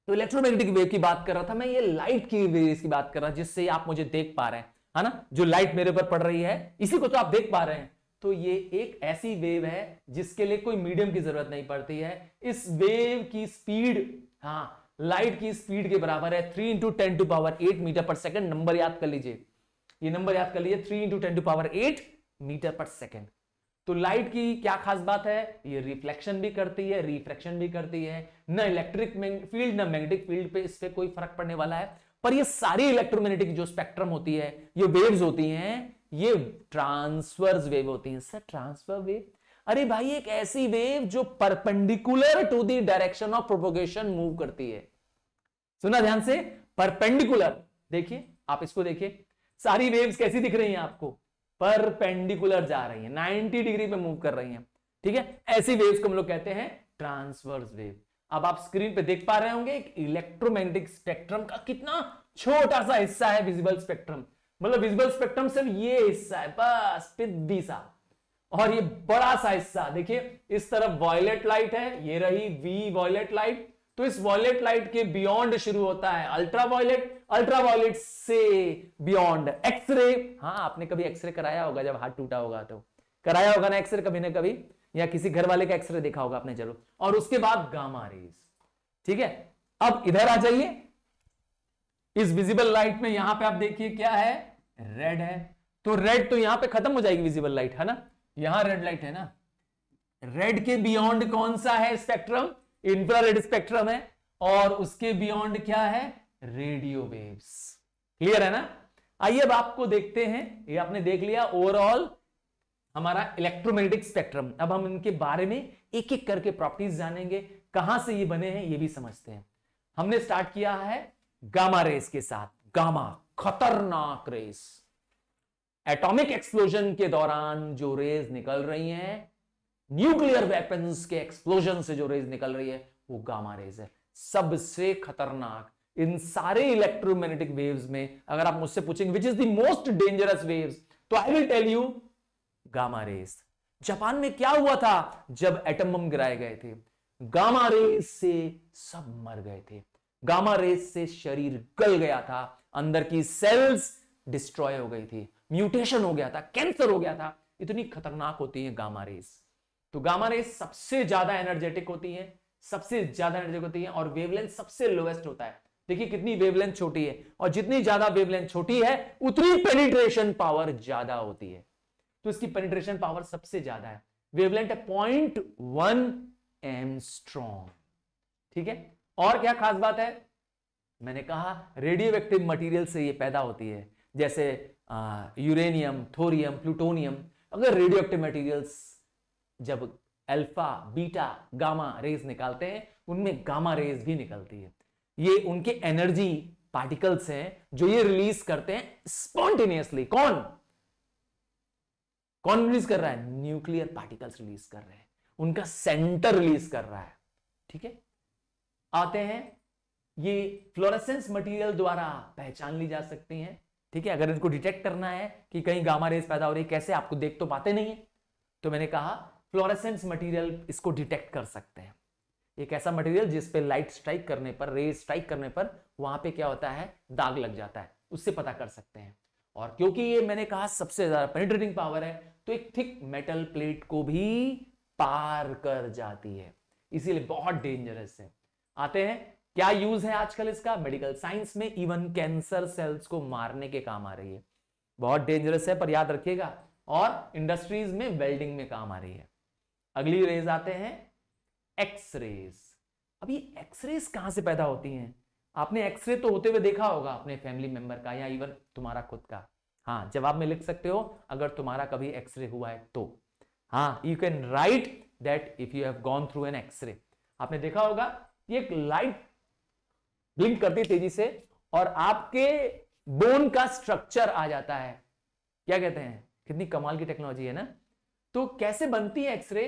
तो इलेक्ट्रोमैग्नेटिक वेव की बात कर रहा था मैं ये लाइट की वेव की बात कर रहा जिससे आप मुझे देख पा रहे हैं है ना जो लाइट मेरे ऊपर पड़ रही है इसी को तो आप देख पा रहे हैं तो ये एक ऐसी वेव है जिसके लिए कोई मीडियम की जरूरत नहीं पड़ती है इस वेव की स्पीड हाँ लाइट की स्पीड के बराबर है three into ten to power eight metre per second number याद कर लीजिए ये नंबर याद कर लीजिए three into ten to power eight metre per second तो लाइट की क्या खास बात है ये रिफ्लेक्शन भी करती है रिफ्रेक्शन भी करती है न इलेक्ट्रिक फील्ड न मैग्नेटिक फील्ड पे इस कोई फर्क पड़ने वाला है पर ये सारी इलेक्ट्रोमैग्नेटिक जो स्पेक्ट्रम होती है ये वेव्स होती हैं ये ट्रांसवर्स वेव होती है सर ट्रांसफर वेव अरे भाई एक ऐसी वेव जो perpendicular to the direction of propagation move करती है सुना ध्यान से परपेंडिकुलर देखिए आप इसको देखिए सारी वेव्स कैसी दिख रही हैं आपको परपेंडिकुलर जा रही है 90 डिग्री पे मूव कर रही है ठीक है ऐसी वेव्स को हम लोग कहते हैं ट्रांसवर्स वेव अब आप स्क्रीन पे देख पा रहे होंगे एक इलेक्ट्रोमैग्नेटिक स्पेक्ट्रम का कितना छोटा सा हिस्सा है विजिबल स्पेक्ट्रम मतलब विजिबल स्पेक्ट्रम सिर्फ ये हिस्सा है बस पिद्दी सा और ये बड़ा सा हिस्सा देखिए इस तरफ वॉयलेट लाइट है ये रही वी वॉयलेट लाइट तो इस वॉयलेट लाइट के बियॉन्ड शुरू होता है अल्ट्रा वॉयलेट अल्ट्रावायलेट से बियॉन्ड एक्सरे हाँ आपने कभी एक्सरे कराया होगा जब हाथ टूटा होगा तो कराया होगा ना एक्सरे कभी ना कभी या किसी घर वाले का एक्सरे देखा होगा आपने जरूर और उसके बाद गामा रेज ठीक है अब इधर आ जाइए इस विजिबल लाइट में यहां पे आप देखिए क्या है रेड है तो रेड तो यहां पे खत्म हो जाएगी विजिबल लाइट है ना यहां रेड लाइट है ना रेड के बियॉन्ड कौन सा है स्पेक्ट्रम रेड स्पेक्ट्रम है और उसके बियॉन्ड क्या है रेडियो वेव्स क्लियर है ना आइए अब आपको देखते हैं ये आपने देख लिया ओवरऑल हमारा इलेक्ट्रोमैग्नेटिक स्पेक्ट्रम अब हम इनके बारे में एक एक करके प्रॉपर्टीज जानेंगे कहां से ये बने हैं ये भी समझते हैं हमने स्टार्ट किया है गामा रेस के साथ गामा खतरनाक रेस एटॉमिक एक्सप्लोजन के दौरान जो रेज निकल रही हैं न्यूक्लियर वेपन्स के एक्सप्लोजन से जो रेज निकल रही है वो गामा रेज है सबसे खतरनाक इन सारे इलेक्ट्रोमैग्नेटिक वेव्स में अगर आप मुझसे पूछेंगे which is the most dangerous waves तो I will tell you gamma rays Japan में क्या हुआ था जब एटम बम गिराए गए थे गामा रेस से सब मर गए थे गामा रेस से शरीर गल गया था अंदर की सेल्स डिस्ट्रॉय हो गई थी म्यूटेशन हो गया था कैंसर हो गया था इतनी खतरनाक होती है गामा रेस तो गामा रेस सबसे ज्यादा एनर्जेटिक होती है सबसे ज्यादा एनर्जेटिक होती है और वेवलेंथ सबसे लोएस्ट होता है देखिए कितनी वेवलेंथ छोटी है और जितनी ज्यादा वेवलेंथ छोटी है उतनी पेनिट्रेशन पावर ज्यादा होती है तो इसकी पेनिट्रेशन पावर सबसे ज्यादा है वेवलेंथ है पॉइंट वन एम स्ट्रॉन्ग ठीक है और क्या खास बात है मैंने कहा रेडियो एक्टिव मटीरियल से ये पैदा होती है जैसे यूरेनियम थोरियम प्लूटोनियम अगर रेडियो एक्टिव मटीरियल्स जब अल्फा बीटा गामा रेज निकालते हैं उनमें गामा रेज भी निकलती है ये उनके एनर्जी पार्टिकल्स हैं जो ये रिलीज करते हैं स्पॉन्टेनियसली कौन कौन रिलीज कर रहा है न्यूक्लियर पार्टिकल्स रिलीज कर रहे हैं उनका सेंटर रिलीज कर रहा है ठीक है आते हैं ये फ्लोरेसेंस मटेरियल द्वारा पहचान ली जा सकती हैं ठीक है अगर इनको डिटेक्ट करना है कि कहीं गामा रेस पैदा हो रही है कैसे आपको देख तो पाते नहीं है तो मैंने कहा फ्लोरेसेंस मटेरियल इसको डिटेक्ट कर सकते हैं एक ऐसा मटेरियल जिस पे लाइट स्ट्राइक करने पर रे स्ट्राइक करने पर वहां पे क्या होता है दाग लग जाता है उससे पता कर सकते हैं और क्योंकि ये मैंने कहा सबसे ज्यादा पेनिट्रेटिंग पावर है तो एक थिक मेटल प्लेट को भी पार कर जाती है इसीलिए बहुत डेंजरस है आते हैं क्या यूज है आजकल इसका मेडिकल साइंस में इवन कैंसर सेल्स को मारने के काम आ रही है बहुत डेंजरस है पर याद रखिएगा और इंडस्ट्रीज में वेल्डिंग में काम आ रही है अगली रेज आते हैं एक्सरेज अब ये एक्सरेज कहां से पैदा होती हैं आपने एक्सरे तो होते हुए देखा होगा अपने फैमिली मेंबर का या इवन तुम्हारा खुद का हाँ जवाब में लिख सकते हो अगर तुम्हारा कभी एक्सरे हुआ है तो हाँ you can write that if you have gone through an x-ray आपने देखा होगा ये एक लाइट ब्लिंक करती तेजी से और आपके बोन का स्ट्रक्चर आ जाता है क्या कहते हैं कितनी कमाल की टेक्नोलॉजी है ना तो कैसे बनती है एक्सरे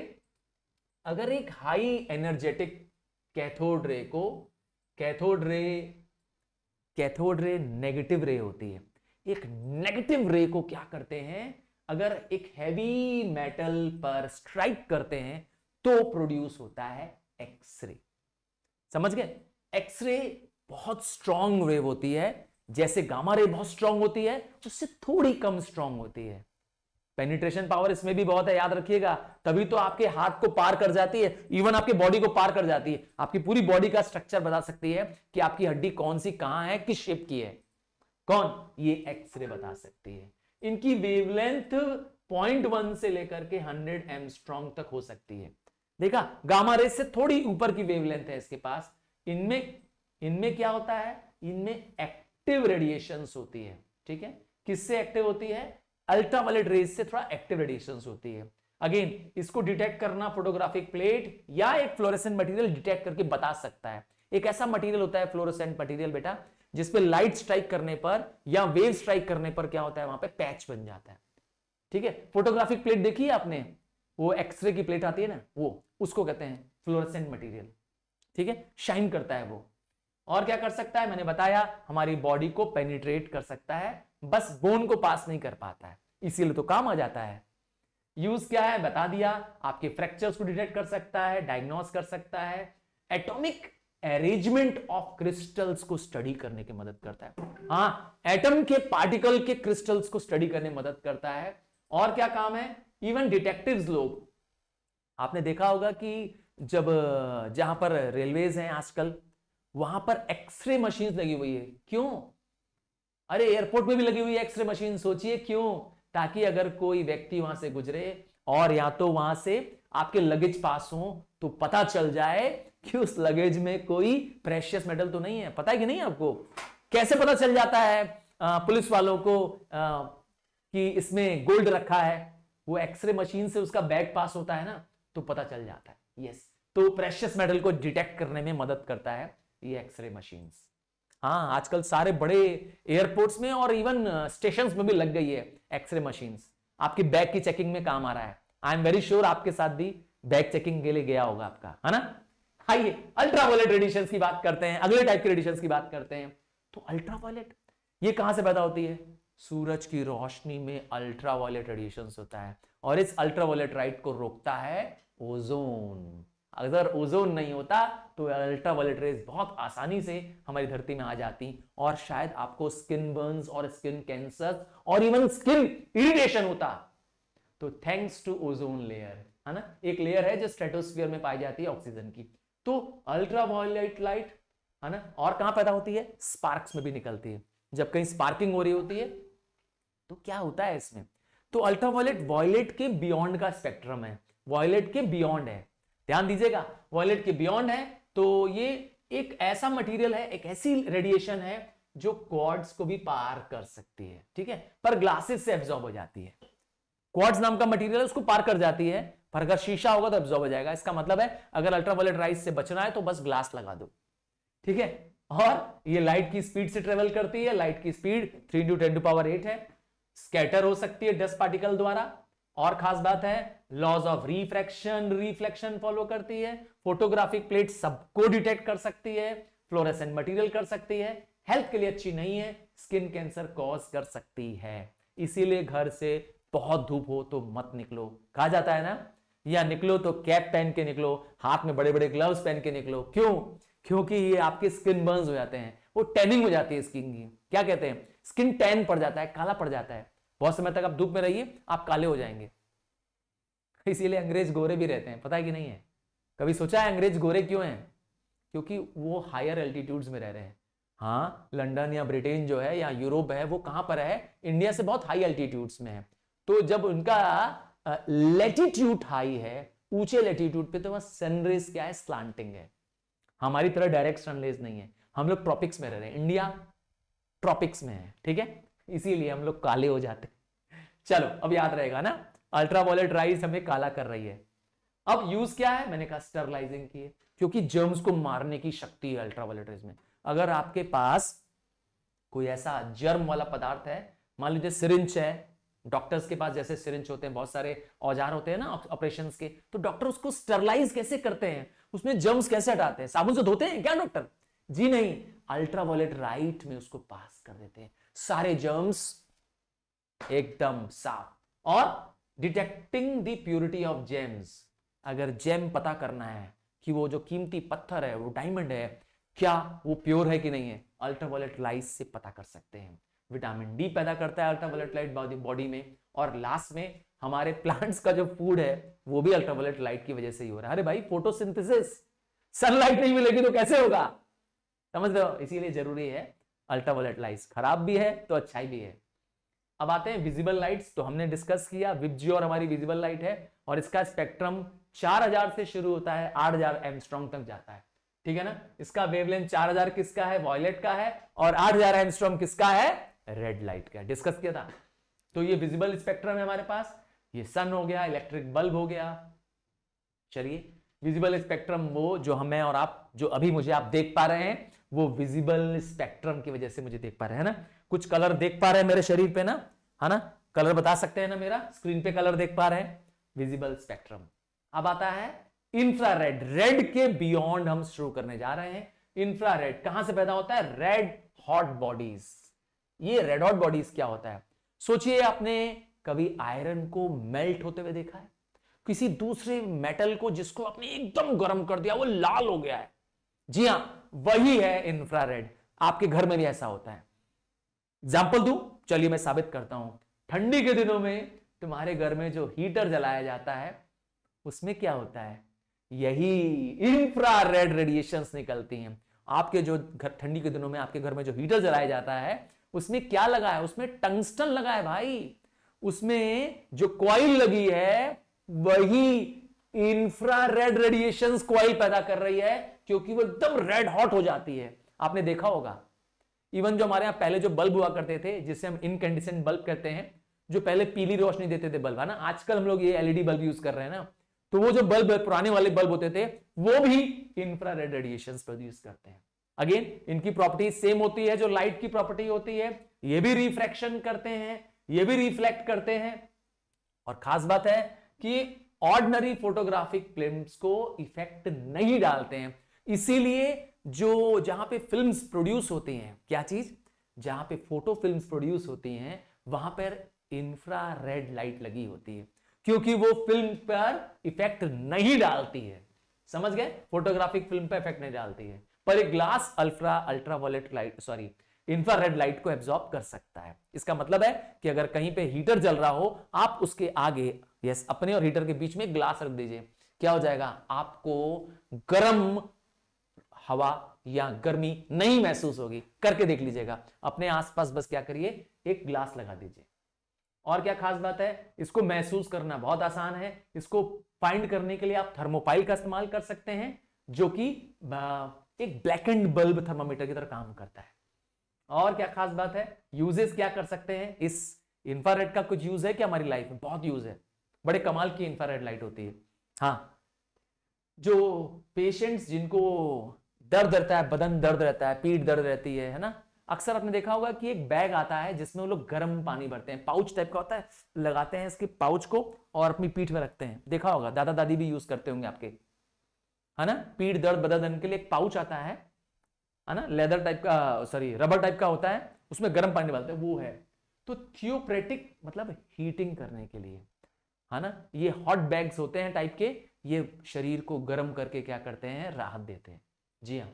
अगर एक हाई एनर्जेटिक कैथोड रे को cathode ray cathode ray negative रे होती है एक नेगेटिव रे को क्या करते हैं अगर एक हैवी मेटल पर स्ट्राइक करते हैं तो प्रोड्यूस होता है एक्सरे समझ गए एक्सरे बहुत स्ट्रांग वेव होती है जैसे गामा रे बहुत स्ट्रांग होती है उससे थोड़ी कम स्ट्रांग होती है पेनिट्रेशन पावर इसमें भी बहुत है याद रखिएगा तभी तो आपके हाथ को पार कर जाती है इवन आपके बॉडी को पार कर जाती है आपकी पूरी बॉडी का स्ट्रक्चर बता सकती है कि आपकी हड्डी कौन सी कहां है किस शेप की है कौन ये एक्सरे बता सकती है इनकी वेवलेंथ पॉइंट वन से लेकर के हंड्रेड एम तक हो सकती है देखा गामा रेस से थोड़ी ऊपर की वेवलेंथ है इसके पास इनमें इनमें क्या होता है इनमें एक्टिव रेडिएशंस होती है ठीक है किससे एक्टिव होती है अल्ट्रावायलेट रेज से थोड़ा एक्टिव रेडिएशन होती है अगेन इसको डिटेक्ट करना फोटोग्राफिक प्लेट या एक फ्लोरेसेंट मटीरियल डिटेक्ट करके बता सकता है एक ऐसा मटीरियल होता है फ्लोरेसेंट मटीरियल बेटा जिसपे लाइट स्ट्राइक करने पर या वेव स्ट्राइक करने पर क्या होता है वहां पे पैच बन जाता है ठीक है फोटोग्राफिक प्लेट देखी है आपने वो एक्सरे की प्लेट आती है ना वो उसको कहते हैं फ्लोरेसेंट मटेरियल ठीक है शाइन करता है वो और क्या कर सकता है मैंने बताया हमारी बॉडी को पेनिट्रेट कर सकता है बस बोन को पास नहीं कर पाता है इसीलिए तो काम आ जाता है यूज क्या है बता दिया आपके फ्रैक्चर्स को डिटेक्ट कर सकता है डायग्नोस कर सकता है एटॉमिक अरेंजमेंट ऑफ क्रिस्टल्स को स्टडी करने की मदद करता है हाँ एटम के पार्टिकल के क्रिस्टल्स को स्टडी करने में मदद करता है और क्या काम है इवन डिटेक्टिव लोग आपने देखा होगा कि जब जहां पर रेलवेज हैं आजकल वहां पर एक्सरे मशीन लगी हुई है क्यों अरे एयरपोर्ट में भी लगी हुई है एक्सरे मशीन सोचिए क्यों ताकि अगर कोई व्यक्ति वहां से गुजरे और या तो वहां से आपके लगेज पास हो तो पता चल जाए कि उस लगेज में कोई प्रेशियस मेटल तो नहीं है पता है कि नहीं आपको कैसे पता चल जाता है पुलिस वालों को आ, कि इसमें गोल्ड रखा है वो एक्सरे मशीन से उसका बैग पास होता है ना तो पता चल जाता है यस तो प्रेशियस मेटल को डिटेक्ट करने में मदद करता है ये एक्सरे मशीन हाँ आजकल सारे बड़े एयरपोर्ट्स में और इवन स्टेशन में भी लग गई है एक्सरे मशीन आपकी बैग की चेकिंग में काम आ रहा है आई एम वेरी श्योर आपके साथ भी बैग चेकिंग के लिए गया होगा आपका है ना आइए अल्ट्रावायलेट रेडिशन की बात करते हैं अगले टाइप के रेडिशन की बात करते हैं तो अल्ट्रावायलेट ये कहां से पैदा होती है सूरज की रोशनी में अल्ट्रावायलेट रेडिएशन होता है और इस अल्ट्रावायलेट राइट को रोकता है ओजोन अगर ओजोन नहीं होता तो अल्ट्रा वायलेट रेज बहुत आसानी से हमारी धरती में आ जाती और शायद आपको स्किन बर्न और स्किन कैंसर और इवन स्किन इरिटेशन होता तो थैंक्स टू ओजोन लेयर है ना एक लेयर है जो स्ट्रेटोस्फियर में पाई जाती है ऑक्सीजन की तो अल्ट्रा वायलेट लाइट है ना और कहां पैदा होती है स्पार्क्स में भी निकलती है जब कहीं स्पार्किंग हो रही होती है तो क्या होता है इसमें तो अल्ट्रा अल्ट्रावायलेट वॉयलेट के बियॉन्ड का स्पेक्ट्रम है वॉयलेट के बियॉन्ड है ध्यान दीजिएगा वॉयलेट के बियॉन्ड है तो ये एक ऐसा मटेरियल है एक ऐसी रेडिएशन है जो क्वार्ड्स को भी पार कर सकती है ठीक है पर ग्लासेस से एब्जॉर्ब हो जाती है क्वार्ड्स नाम का मटेरियल उसको पार कर जाती है पर अगर शीशा होगा तो एब्जॉर्ब हो जाएगा इसका मतलब है अगर अल्ट्रावायलेट राइस से बचना है तो बस ग्लास लगा दो ठीक है और ये लाइट की स्पीड से ट्रेवल करती है लाइट की speed three into ten to power eight है स्कैटर हो सकती है डस्ट पार्टिकल द्वारा और खास बात है laws of refraction reflection follow करती है फोटोग्राफिक प्लेट सबको डिटेक्ट कर सकती है फ्लोरेसेंट मटेरियल कर सकती है हेल्थ के लिए अच्छी नहीं है स्किन कैंसर कॉज कर सकती है इसीलिए घर से बहुत धूप हो तो मत निकलो कहा जाता है ना या निकलो तो कैप पहन के निकलो हाथ में बड़े बड़े ग्लव्स पहन के निकलो क्यों क्योंकि ये आपके स्किन बर्न हो जाते हैं वो टैनिंग हो जाती है स्किन की क्या कहते हैं स्किन टैन पड़ जाता है काला पड़ जाता है बहुत समय तक आप धूप में रहिए आप काले हो जाएंगे इसीलिए अंग्रेज गोरे भी रहते हैं पता है कि नहीं है कभी सोचा है अंग्रेज गोरे क्यों हैं क्योंकि वो हायर एल्टीट्यूड्स में रह रहे हैं हाँ लंदन या ब्रिटेन जो है या यूरोप है वो कहाँ पर है इंडिया से बहुत हाई एल्टीट्यूड्स में है तो जब उनका लेटीट्यूड हाई है ऊंचे लेटीट्यूड पे तो वह सनरेज क्या है स्लांटिंग है हमारी तरह डायरेक्ट सनरेज नहीं है हम लोग ट्रॉपिक्स में रह रहे हैं इंडिया ट्रॉपिक्स में है ठीक है इसीलिए हम लोग काले हो जाते चलो अब याद रहेगा ना अल्ट्रावायलेट राइज हमें काला कर रही है अब यूज क्या है मैंने कहा स्टरलाइजिंग की है क्योंकि जर्म्स को मारने की शक्ति है अल्ट्रावायलेट राइज में अगर आपके पास कोई ऐसा जर्म वाला पदार्थ है मान लीजिए सिरिंच है डॉक्टर्स के पास जैसे सिरिंच होते हैं बहुत सारे औजार होते हैं ना ऑपरेशन के तो डॉक्टर उसको स्टरलाइज कैसे करते हैं उसमें जर्म्स कैसे हटाते हैं साबुन से धोते हैं क्या डॉक्टर जी नहीं अल्ट्रावायलेट राइट में उसको पास कर देते हैं सारे जर्म्स एकदम साफ और detecting the purity of gems अगर जेम पता करना है कि वो जो कीमती पत्थर है वो डायमंड है क्या वो प्योर है कि नहीं है अल्ट्रावायलेट लाइट से पता कर सकते हैं विटामिन डी पैदा करता है अल्ट्रावायलेट लाइट बॉडी में और लास्ट में हमारे प्लांट्स का जो फूड है वो भी अल्ट्रावायलेट लाइट की वजह से ही हो रहा है अरे भाई फोटोसिंथेसिस सनलाइट नहीं मिलेगी तो कैसे होगा समझ लो इसीलिए जरूरी है अल्ट्रावायलेट लाइट्स खराब भी है तो अच्छाई भी है अब आते हैं विजिबल लाइट्स तो हमने डिस्कस किया विपजी और हमारी विजिबल लाइट है और इसका स्पेक्ट्रम 4000 से शुरू होता है 8000 हजार एमस्ट्रॉन्ग तक जाता है ठीक है ना इसका वेवलेंथ 4000 किसका है वॉयलेट का है और 8000 हजार एमस्ट्रॉन्ग किसका है रेड लाइट का डिस्कस किया था तो ये विजिबल स्पेक्ट्रम है हमारे पास ये सन हो गया इलेक्ट्रिक बल्ब हो गया चलिए विजिबल स्पेक्ट्रम वो जो हमें और आप जो अभी मुझे आप देख पा रहे हैं वो विजिबल स्पेक्ट्रम की वजह से मुझे देख पा रहे हैं ना कुछ कलर देख पा रहे हैं मेरे शरीर पे ना है ना कलर बता सकते हैं ना मेरा स्क्रीन पे कलर देख पा रहे हैं विजिबल स्पेक्ट्रम अब आता है इंफ्रा रेड के बियॉन्ड हम शुरू करने जा रहे हैं इंफ्रारेड कहां से पैदा होता है रेड हॉट बॉडीज ये रेड हॉट बॉडीज क्या होता है सोचिए आपने कभी आयरन को मेल्ट होते हुए देखा है किसी दूसरे मेटल को जिसको आपने एकदम गर्म कर दिया वो लाल हो गया है जी हाँ वही है इंफ्रारेड आपके घर में भी ऐसा होता है एग्जाम्पल दू चलिए मैं साबित करता हूं ठंडी के दिनों में तुम्हारे घर में जो हीटर जलाया जाता है उसमें क्या होता है यही इंफ्रारेड रेडिएशंस निकलती हैं आपके जो घर ठंडी के दिनों में आपके घर में जो हीटर जलाया जाता है उसमें क्या लगा है उसमें टंगस्टन लगा है भाई उसमें जो क्वाइल लगी है वही इंफ्रारेड रेडिएशंस क्वाइल पैदा कर रही है क्योंकि वो एकदम रेड हॉट हो जाती है आपने देखा होगा इवन जो हमारे यहाँ पहले जो बल्ब हुआ करते थे जिसे हम इनकंडीसेंट बल्ब कहते हैं जो पहले पीली रोशनी देते थे बल्ब है ना आजकल हम लोग ये एलईडी बल्ब यूज कर रहे हैं ना तो वो जो बल्ब पुराने वाले बल्ब होते थे वो भी इंफ्रा रेड रेडिएशन प्रोड्यूस करते हैं अगेन इनकी प्रॉपर्टी सेम होती है जो लाइट की प्रॉपर्टी होती है ये भी रिफ्रैक्शन करते हैं ये भी रिफ्लेक्ट करते हैं और खास बात है कि ऑर्डनरी फोटोग्राफिक फिल्म्स को इफेक्ट नहीं डालते हैं इसीलिए जो जहां पे फिल्म्स प्रोड्यूस होती हैं क्या चीज जहां पे फोटो फिल्म्स प्रोड्यूस होती हैं वहां पर इंफ्रा रेड लाइट लगी होती है क्योंकि वो फिल्म पर इफेक्ट नहीं डालती है समझ गए फोटोग्राफिक फिल्म पर इफेक्ट नहीं डालती है पर एक glass ultra ultraviolet light sorry infrared light को एब्जॉर्ब कर सकता है इसका मतलब है कि अगर कहीं पे हीटर जल रहा हो आप उसके आगे यस अपने और हीटर के बीच में ग्लास रख दीजिए क्या हो जाएगा आपको गर्म हवा या गर्मी नहीं महसूस होगी करके देख लीजिएगा अपने आसपास बस क्या करिए एक ग्लास लगा दीजिए और क्या खास बात है इसको महसूस करना बहुत आसान है इसको फाइंड करने के लिए आप थर्मोपाइल का इस्तेमाल कर सकते हैं जो कि एक ब्लैक एंड बल्ब थर्मामीटर की तरह काम करता है और क्या खास बात है यूजेस क्या कर सकते हैं इस इंफ्रारेड का कुछ यूज है कि हमारी लाइफ में बहुत यूज है बड़े कमाल की इंफ्रारेड लाइट होती है हाँ जो पेशेंट्स जिनको दर्द रहता है बदन दर्द रहता है पीठ दर्द रहती है है ना अक्सर आपने देखा होगा कि एक बैग आता है जिसमें वो लोग गर्म पानी भरते हैं पाउच टाइप का होता है लगाते हैं इसके पाउच को और अपनी पीठ में रखते हैं देखा होगा दादा दादी भी यूज करते होंगे आपके है ना पीठ दर्द बदन के लिए एक पाउच आता है है ना लेदर टाइप का सॉरी रबर टाइप का होता है उसमें गर्म पानी डालते हैं वो है तो थियोप्रेटिक मतलब हीटिंग करने के लिए है ना ये हॉट बैग्स होते हैं टाइप के ये शरीर को गर्म करके क्या करते हैं राहत देते हैं जी हाँ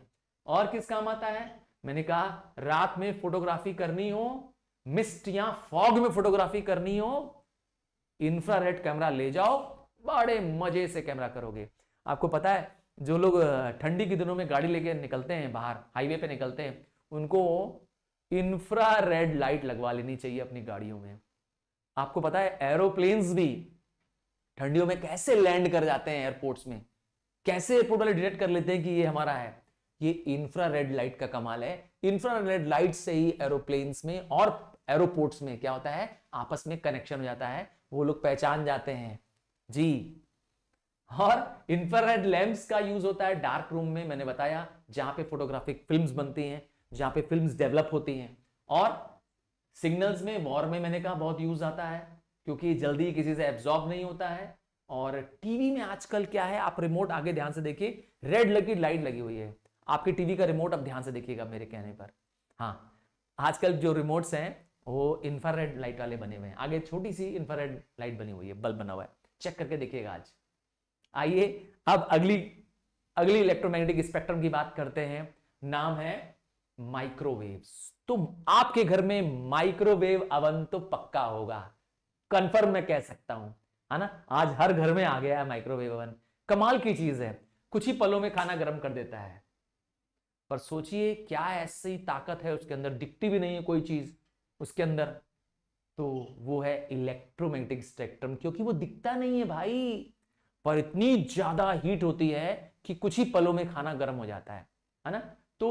और किस काम आता है मैंने कहा रात में फोटोग्राफी करनी हो मिस्ट या फॉग में फोटोग्राफी करनी हो इंफ्रारेड कैमरा ले जाओ बड़े मजे से कैमरा करोगे आपको पता है जो लोग ठंडी के दिनों में गाड़ी लेके निकलते हैं बाहर हाईवे पे निकलते हैं उनको इंफ्रारेड लाइट लगवा लेनी चाहिए अपनी गाड़ियों में आपको पता है एरोप्लेन्स भी ठंडियों में कैसे लैंड कर जाते हैं एयरपोर्ट्स में कैसे एयरपोर्ट वाले डिटेक्ट कर लेते हैं कि ये हमारा है ये इंफ्रा रेड लाइट का कमाल है इंफ्रा रेड लाइट से ही एरोप्लेन्स में और एरोपोर्ट्स में क्या होता है आपस में कनेक्शन हो जाता है वो लोग पहचान जाते हैं जी और इंफ्रारेड लैंप्स का यूज होता है डार्क रूम में मैंने बताया जहां पे फोटोग्राफिक फिल्म्स बनती हैं जहां पे फिल्म्स डेवलप होती हैं और सिग्नल्स में वॉर में मैंने कहा बहुत यूज आता है क्योंकि जल्दी किसी से एब्जॉर्ब नहीं होता है और टीवी में आजकल क्या है आप रिमोट आगे ध्यान से देखिए रेड लगी लाइट लगी हुई है आपकी टीवी का रिमोट आप ध्यान से देखिएगा मेरे कहने पर हाँ आजकल जो रिमोट्स हैं वो इंफ्रारेड लाइट वाले बने हुए हैं आगे छोटी सी इंफ्रारेड लाइट बनी हुई है बल्ब बना हुआ है चेक करके देखिएगा आज आइए अब अगली अगली इलेक्ट्रोमैग्नेटिक स्पेक्ट्रम की बात करते हैं नाम है माइक्रोवेव तो आपके घर में माइक्रोवेव अवन तो पक्का होगा कंफर्म मैं कह सकता हूं है ना आज हर घर में आ गया है माइक्रोवेव ओवन कमाल की चीज है कुछ ही पलों में खाना गर्म कर देता है पर सोचिए क्या ऐसी ताकत है उसके अंदर दिखती भी नहीं है कोई चीज उसके अंदर तो वो है इलेक्ट्रोमैग्नेटिक स्पेक्ट्रम क्योंकि वो दिखता नहीं है भाई पर इतनी ज्यादा हीट होती है कि कुछ ही पलों में खाना गर्म हो जाता है है ना तो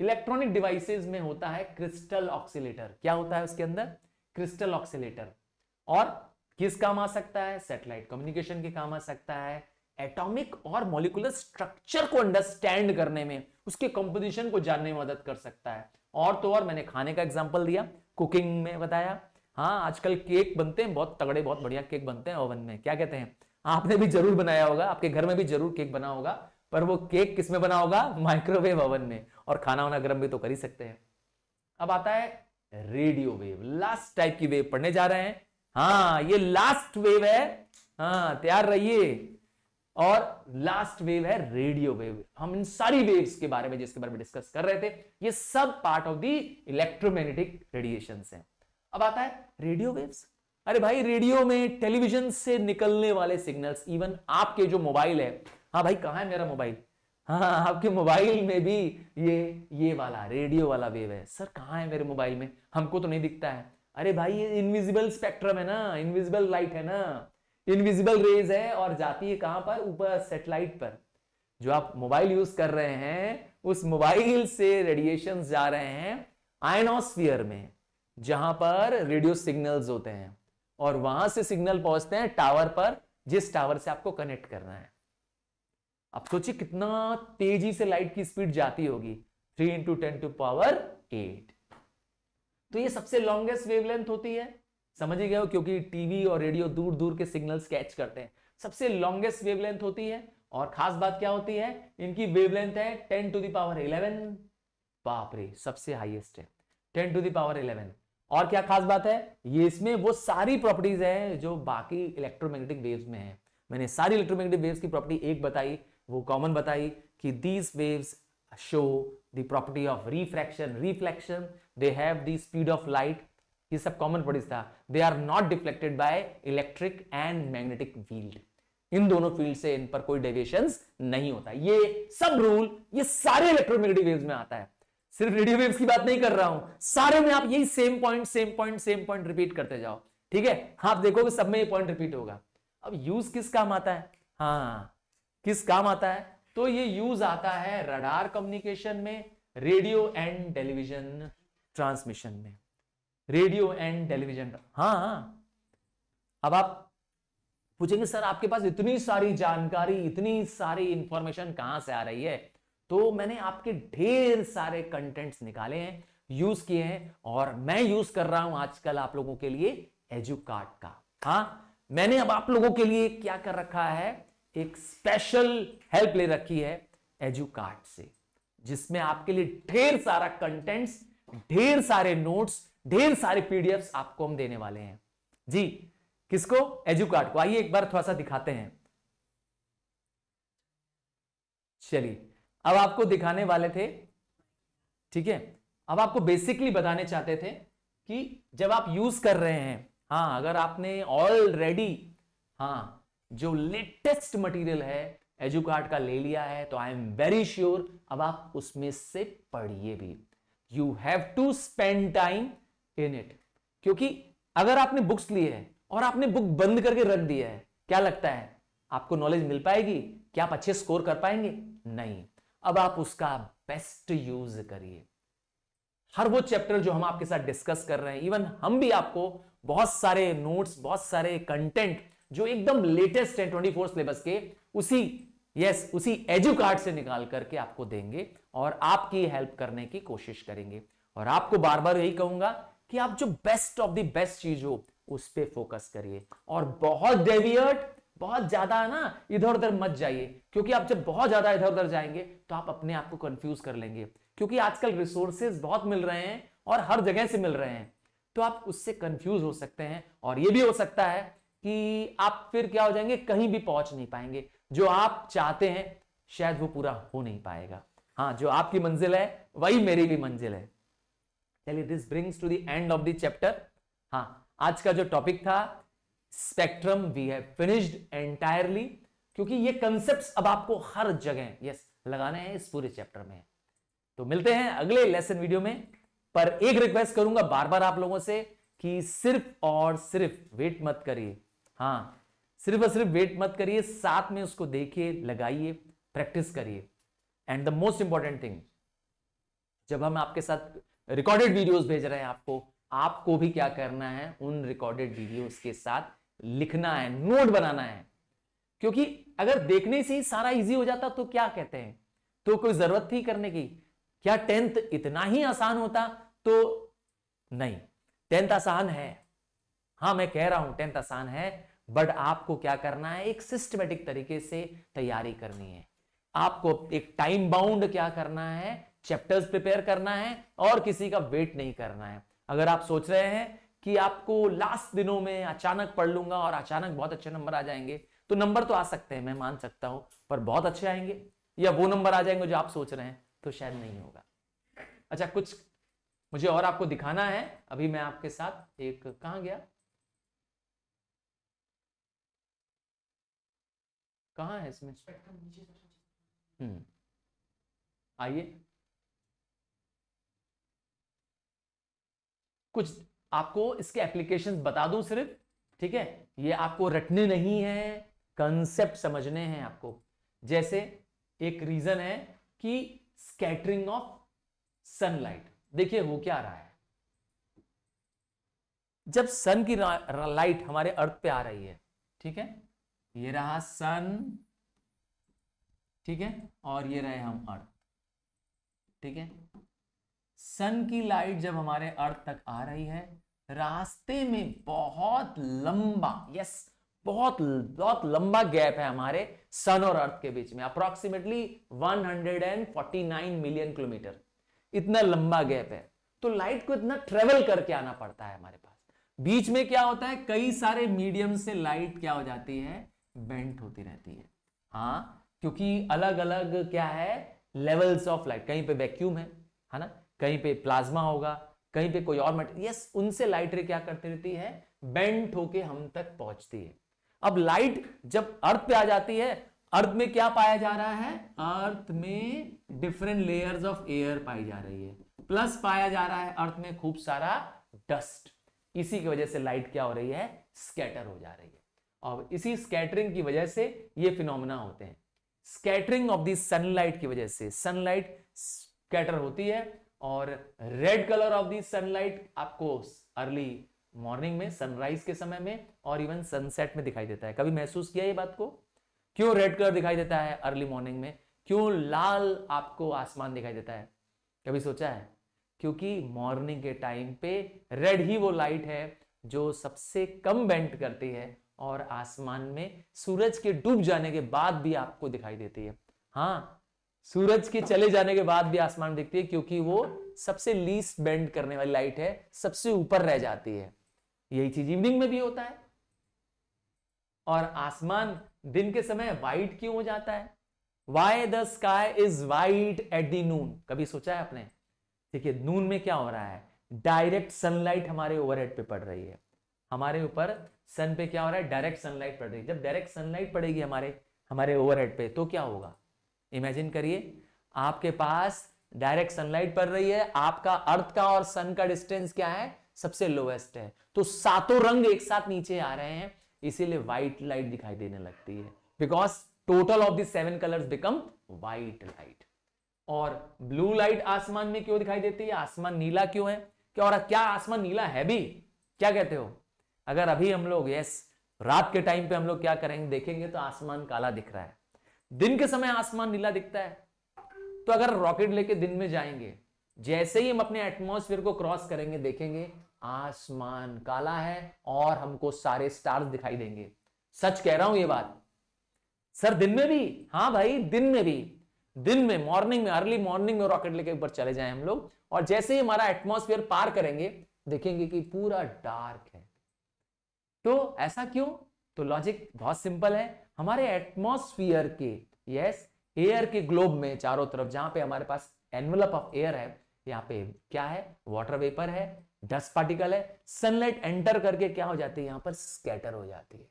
इलेक्ट्रॉनिक डिवाइसेस में होता है क्रिस्टल ऑक्सीलेटर क्या होता है उसके अंदर क्रिस्टल ऑक्सीलेटर और किस काम आ सकता है सैटेलाइट कम्युनिकेशन के काम आ सकता है एटॉमिक और मॉलिकुलर स्ट्रक्चर को अंडरस्टैंड करने में उसके कंपोजिशन को जानने में मदद कर सकता है और तो और मैंने खाने का एग्जाम्पल दिया कुकिंग में बताया हाँ आजकल केक बनते हैं बहुत तगड़े बहुत बढ़िया केक बनते हैं ओवन में क्या कहते हैं आपने भी जरूर बनाया होगा आपके घर में भी जरूर केक बना होगा पर वो केक किस में बना होगा माइक्रोवेव ओवन में और खाना वाना गर्म भी तो कर ही सकते हैं अब आता है रेडियो वेव लास्ट टाइप की वेव पढ़ने जा रहे हैं हाँ ये लास्ट वेव है हाँ तैयार रहिए और लास्ट वेव है रेडियो वेव हम इन सारी वेव्स के बारे में जिसके बारे में डिस्कस कर रहे थे ये सब part of the electromagnetic radiation है अब आता है रेडियो वेव्स अरे भाई रेडियो में टेलीविजन से निकलने वाले सिग्नल्स इवन आपके जो मोबाइल है हाँ भाई कहा है मेरा मोबाइल हाँ आपके मोबाइल में भी ये ये वाला रेडियो वाला वेव है सर कहा है मेरे मोबाइल में हमको तो नहीं दिखता है अरे भाई ये इनविजिबल स्पेक्ट्रम है ना इनविजिबल लाइट है ना इनविजिबल रेज है और जाती है कहां पर ऊपर सेटेलाइट पर जो आप मोबाइल यूज कर रहे हैं उस मोबाइल से रेडिएशन जा रहे हैं आयनोस्फियर में जहां पर रेडियो सिग्नल्स होते हैं और वहां से सिग्नल पहुंचते हैं टावर पर जिस टावर से आपको कनेक्ट करना है आप सोचिए कितना तेजी से लाइट की स्पीड जाती होगी three into ten to power eight तो ये सबसे लॉन्गेस्ट वेवलेंथ होती है समझ ही गए हो क्योंकि टीवी और रेडियो दूर दूर के सिग्नल्स कैच करते हैं सबसे लॉन्गेस्ट वेवलेंथ होती है और खास बात क्या होती है इनकी वेवलेंथ है टेन टू दावर इलेवन बापरे सबसे हाइएस्ट है टेन टू दावर इलेवन और क्या खास बात है ये इसमें वो सारी प्रॉपर्टीज है जो बाकी इलेक्ट्रोमैग्नेटिक वेव्स में है मैंने सारी इलेक्ट्रोमैग्नेटिक वेव्स की प्रॉपर्टी एक बताई वो कॉमन बताई कि these waves show the property of refraction reflection they have the speed of light ye sab common properties tha they are not deflected by electric and magnetic field इन दोनों field से इन पर कोई डेविएशन नहीं होता ये सब रूल ये सारे इलेक्ट्रोमैग्नेटिक वेव्स में आता है सिर्फ रेडियो वेव्स की बात नहीं कर रहा हूं सारे में आप यही same point same point same point repeat करते जाओ ठीक है हाँ आप देखोगे सब में ये पॉइंट रिपीट होगा अब यूज किस काम आता है हाँ किस काम आता है तो ये यूज आता है रडार कम्युनिकेशन में रेडियो एंड टेलीविजन ट्रांसमिशन में रेडियो एंड टेलीविजन हाँ अब आप पूछेंगे सर आपके पास इतनी सारी जानकारी इतनी सारी इंफॉर्मेशन कहां से आ रही है तो मैंने आपके ढेर सारे कंटेंट्स निकाले हैं यूज किए हैं और मैं यूज कर रहा हूं आजकल आप लोगों के लिए एजुकार्ट का हाँ मैंने अब आप लोगों के लिए क्या कर रखा है एक स्पेशल हेल्प ले रखी है एजुकार्ट से जिसमें आपके लिए ढेर सारा कंटेंट्स ढेर सारे नोट्स ढेर सारे पीडीएफ आपको हम देने वाले हैं जी किसको एजुकार्ट को आइए एक बार थोड़ा सा दिखाते हैं चलिए अब आपको दिखाने वाले थे ठीक है अब आपको बेसिकली बताने चाहते थे कि जब आप यूज कर रहे हैं हाँ अगर आपने ऑलरेडी हाँ जो लेटेस्ट मटेरियल है एजुकार्ड का ले लिया है तो आई एम वेरी श्योर अब आप उसमें से पढ़िए भी you have to spend time in it क्योंकि अगर आपने बुक्स लिए हैं और आपने बुक बंद करके रख दिया है क्या लगता है आपको नॉलेज मिल पाएगी क्या आप अच्छे स्कोर कर पाएंगे नहीं अब आप उसका बेस्ट यूज करिए हर वो चैप्टर जो हम आपके साथ डिस्कस कर रहे हैं इवन हम भी आपको बहुत सारे नोट्स बहुत सारे कंटेंट जो एकदम लेटेस्ट है ट्वेंटी फोर सिलेबस के उसी यस उसी एजू कार्ड से निकाल करके आपको देंगे और आपकी हेल्प करने की कोशिश करेंगे और आपको बार बार यही कहूंगा कि आप जो बेस्ट ऑफ द बेस्ट चीज हो उस पर फोकस करिए और बहुत डेवियट बहुत ज्यादा ना इधर उधर मत जाइए क्योंकि आप जब बहुत ज्यादा इधर उधर जाएंगे तो आप अपने आप को कंफ्यूज कर लेंगे क्योंकि आजकल रिसोर्सेज बहुत मिल रहे हैं और हर जगह से मिल रहे हैं तो आप उससे कंफ्यूज हो सकते हैं और ये भी हो सकता है कि आप फिर क्या हो जाएंगे कहीं भी पहुंच नहीं पाएंगे जो आप चाहते हैं शायद वो पूरा हो नहीं पाएगा हाँ जो आपकी मंजिल है वही मेरी भी मंजिल है चलिए this brings to the end of the chapter हाँ आज का जो टॉपिक था spectrum we have finished entirely क्योंकि ये कंसेप्ट्स अब आपको हर जगह यस लगाने हैं इस पूरे चैप्टर में तो मिलते हैं अगले लेसन वीडियो में पर एक रिक्वेस्ट करूंगा बार बार आप लोगों से कि सिर्फ और सिर्फ वेट मत करिए हाँ सिर्फ और सिर्फ वेट मत करिए साथ में उसको देखिए लगाइए प्रैक्टिस करिए and the most important thing जब हम आपके साथ रिकॉर्डेड वीडियोस भेज रहे हैं आपको आपको भी क्या करना है उन रिकॉर्डेड वीडियोस के साथ लिखना है नोट बनाना है क्योंकि अगर देखने से ही सारा इजी हो जाता तो क्या कहते हैं तो कोई जरूरत थी करने की क्या टेंथ इतना ही आसान होता तो नहीं टेंथ आसान है हाँ मैं कह रहा हूं टेंथ आसान है बट आपको क्या करना है एक सिस्टमेटिक तरीके से तैयारी करनी है आपको एक टाइम बाउंड क्या करना है चैप्टर्स प्रिपेयर करना है और किसी का वेट नहीं करना है अगर आप सोच रहे हैं कि आपको लास्ट दिनों में अचानक पढ़ लूंगा और अचानक बहुत अच्छे नंबर आ जाएंगे तो नंबर तो आ सकते हैं मैं मान सकता हूं पर बहुत अच्छे आएंगे या वो नंबर आ जाएंगे जो आप सोच रहे हैं तो शायद नहीं होगा अच्छा कुछ मुझे और आपको दिखाना है अभी मैं आपके साथ एक कहा गया कहाँ है इसमें तो हम्म। आइए कुछ आपको इसके एप्लीकेशन बता दूं सिर्फ ठीक है ये आपको रटने नहीं है कंसेप्ट समझने हैं आपको जैसे एक रीजन है कि स्कैटरिंग ऑफ सनलाइट देखिए वो क्या रहा है जब सन की लाइट हमारे अर्थ पे आ रही है ठीक है ये रहा सन ठीक है और ये रहे हम अर्थ ठीक है सन की लाइट जब हमारे अर्थ तक आ रही है रास्ते में बहुत लंबा यस बहुत बहुत लंबा गैप है हमारे सन और अर्थ के बीच में अप्रोक्सीमेटली 149 मिलियन किलोमीटर इतना लंबा गैप है तो लाइट को इतना ट्रेवल करके आना पड़ता है हमारे पास बीच में क्या होता है कई सारे मीडियम से लाइट क्या हो जाती है बेंट होती रहती है हाँ क्योंकि अलग अलग क्या है लेवल्स ऑफ लाइट कहीं पे वैक्यूम है है ना कहीं पे प्लाज्मा होगा कहीं पे कोई और मटेरियल यस उनसे लाइट रे क्या करती रहती है बेंट होके हम तक पहुंचती है अब लाइट जब अर्थ पे आ जाती है अर्थ में क्या पाया जा रहा है अर्थ में डिफरेंट लेयर्स ऑफ एयर पाई जा रही है प्लस पाया जा रहा है अर्थ में खूब सारा डस्ट इसी की वजह से लाइट क्या हो रही है स्कैटर हो जा रही है और इसी स्कैटरिंग की वजह से ये फिनोमिना होते हैं स्कैटरिंग ऑफ दी सनलाइट की वजह से सनलाइट स्कैटर होती है और red colour of the sunlight आपको अर्ली मॉर्निंग में सनराइज के समय में और इवन सनसेट में दिखाई देता है कभी महसूस किया ये बात को क्यों रेड कलर दिखाई देता है अर्ली मॉर्निंग में क्यों लाल आपको आसमान दिखाई देता है कभी सोचा है क्योंकि मॉर्निंग के टाइम पे रेड ही वो लाइट है जो सबसे कम बेंट करती है और आसमान में सूरज के डूब जाने के बाद भी आपको दिखाई देती है हाँ सूरज के चले जाने के बाद भी आसमान दिखती है क्योंकि वो सबसे लीस बेंड करने वाली लाइट है सबसे ऊपर रह जाती है यही चीज इवनिंग में भी होता है और आसमान दिन के समय वाइट क्यों हो जाता है why the sky is white at the noon कभी सोचा है आपने देखिए नून में क्या हो रहा है डायरेक्ट सनलाइट हमारे ओवरहेड पे पड़ रही है हमारे ऊपर सन पे क्या हो रहा है डायरेक्ट सनलाइट पड़ रही है जब डायरेक्ट सनलाइट पड़ेगी हमारे हमारे ओवरहेड पे तो क्या होगा इमेजिन करिए आपके पास डायरेक्ट सनलाइट पड़ रही है आपका अर्थ का और सन का डिस्टेंस क्या है सबसे लोवेस्ट है तो सातों रंग एक साथ नीचे आ रहे हैं इसीलिए व्हाइट लाइट दिखाई देने लगती है because total of this seven colours become white light और ब्लू लाइट आसमान में क्यों दिखाई देती है आसमान नीला क्यों है क्या और क्या आसमान नीला है भी क्या कहते हो अगर अभी हम लोग यस रात के टाइम पे हम लोग क्या करेंगे देखेंगे तो आसमान काला दिख रहा है दिन के समय आसमान नीला दिखता है तो अगर रॉकेट लेके दिन में जाएंगे जैसे ही हम अपने एटमोसफियर को क्रॉस करेंगे देखेंगे आसमान काला है और हमको सारे स्टार्स दिखाई देंगे सच कह रहा हूं ये बात सर दिन में भी हाँ भाई दिन में भी दिन में मॉर्निंग में अर्ली मॉर्निंग में रॉकेट लेके ऊपर चले जाए हम लोग और जैसे ही हमारा एटमोसफियर पार करेंगे देखेंगे कि पूरा डार्क है तो ऐसा क्यों तो लॉजिक बहुत सिंपल है हमारे एटमोस्फियर के यस एयर के ग्लोब में चारों तरफ जहां पे हमारे पास एनवलप ऑफ एयर है यहाँ पे क्या है वाटर वेपर है डस्ट पार्टिकल है सनलाइट एंटर करके क्या हो जाती है यहाँ पर स्कैटर हो जाती है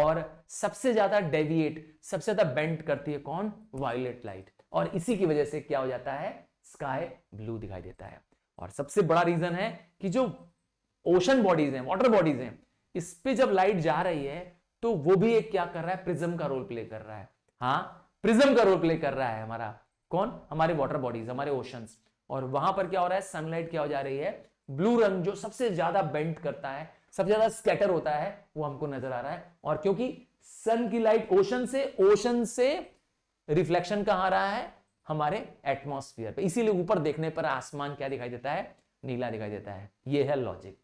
और सबसे ज्यादा डेविएट सबसे ज्यादा बेंट करती है कौन वायलेट लाइट और इसी की वजह से क्या हो जाता है स्काई ब्लू दिखाई देता है और सबसे बड़ा रीजन है कि जो ओशन बॉडीज हैं वाटर बॉडीज हैं इस पे जब लाइट जा रही है तो वो भी एक क्या कर रहा है प्रिज्म का रोल प्ले कर रहा है हाँ प्रिज्म का रोल प्ले कर रहा है हमारा कौन हमारे वाटर बॉडीज हमारे ओशंस और वहां पर क्या हो रहा है सनलाइट क्या हो जा रही है ब्लू रंग जो सबसे ज्यादा बेंट करता है सबसे ज्यादा स्कैटर होता है वो हमको नजर आ रहा है और क्योंकि सन की लाइट ओशन से ओशन से रिफ्लेक्शन कहां आ रहा है हमारे एटमॉस्फेयर पे इसीलिए ऊपर देखने पर आसमान क्या दिखाई देता है नीला दिखाई देता है यह है लॉजिक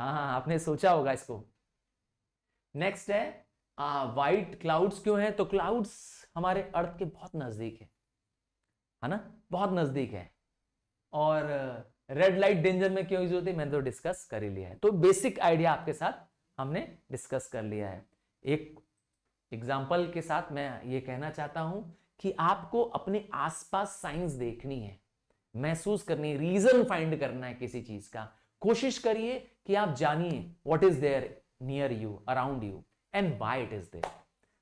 हाँ हाँ आपने सोचा होगा इसको नेक्स्ट है वाइट क्लाउड्स क्यों है तो क्लाउड्स हमारे अर्थ के बहुत नजदीक है है ना बहुत नजदीक है और रेड लाइट डेंजर में क्यों यूज होती है मैंने तो डिस्कस कर ही लिया है तो बेसिक आइडिया आपके साथ हमने डिस्कस कर लिया है एक एग्जाम्पल के साथ मैं ये कहना चाहता हूं कि आपको अपने आसपास साइंस देखनी है महसूस करनी है रीजन फाइंड करना है किसी चीज का कोशिश करिए कि आप जानिए what is there near you around you and why it is there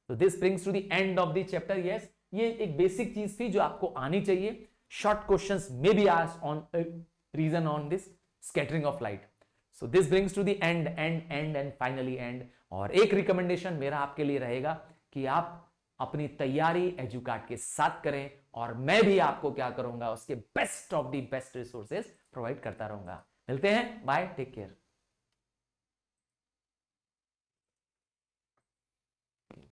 so this brings to the end of the chapter yes ये एक बेसिक चीज थी जो आपको आनी चाहिए short questions may be ask on reason on this scattering of light so this brings to the end and and and finally and और एक रिकमेंडेशन मेरा आपके लिए रहेगा कि आप अपनी तैयारी एजुकाट के साथ करें और मैं भी आपको क्या करूंगा उसके best of the best resources provide करता रहूंगा मिलते हैं बाय टेक केयर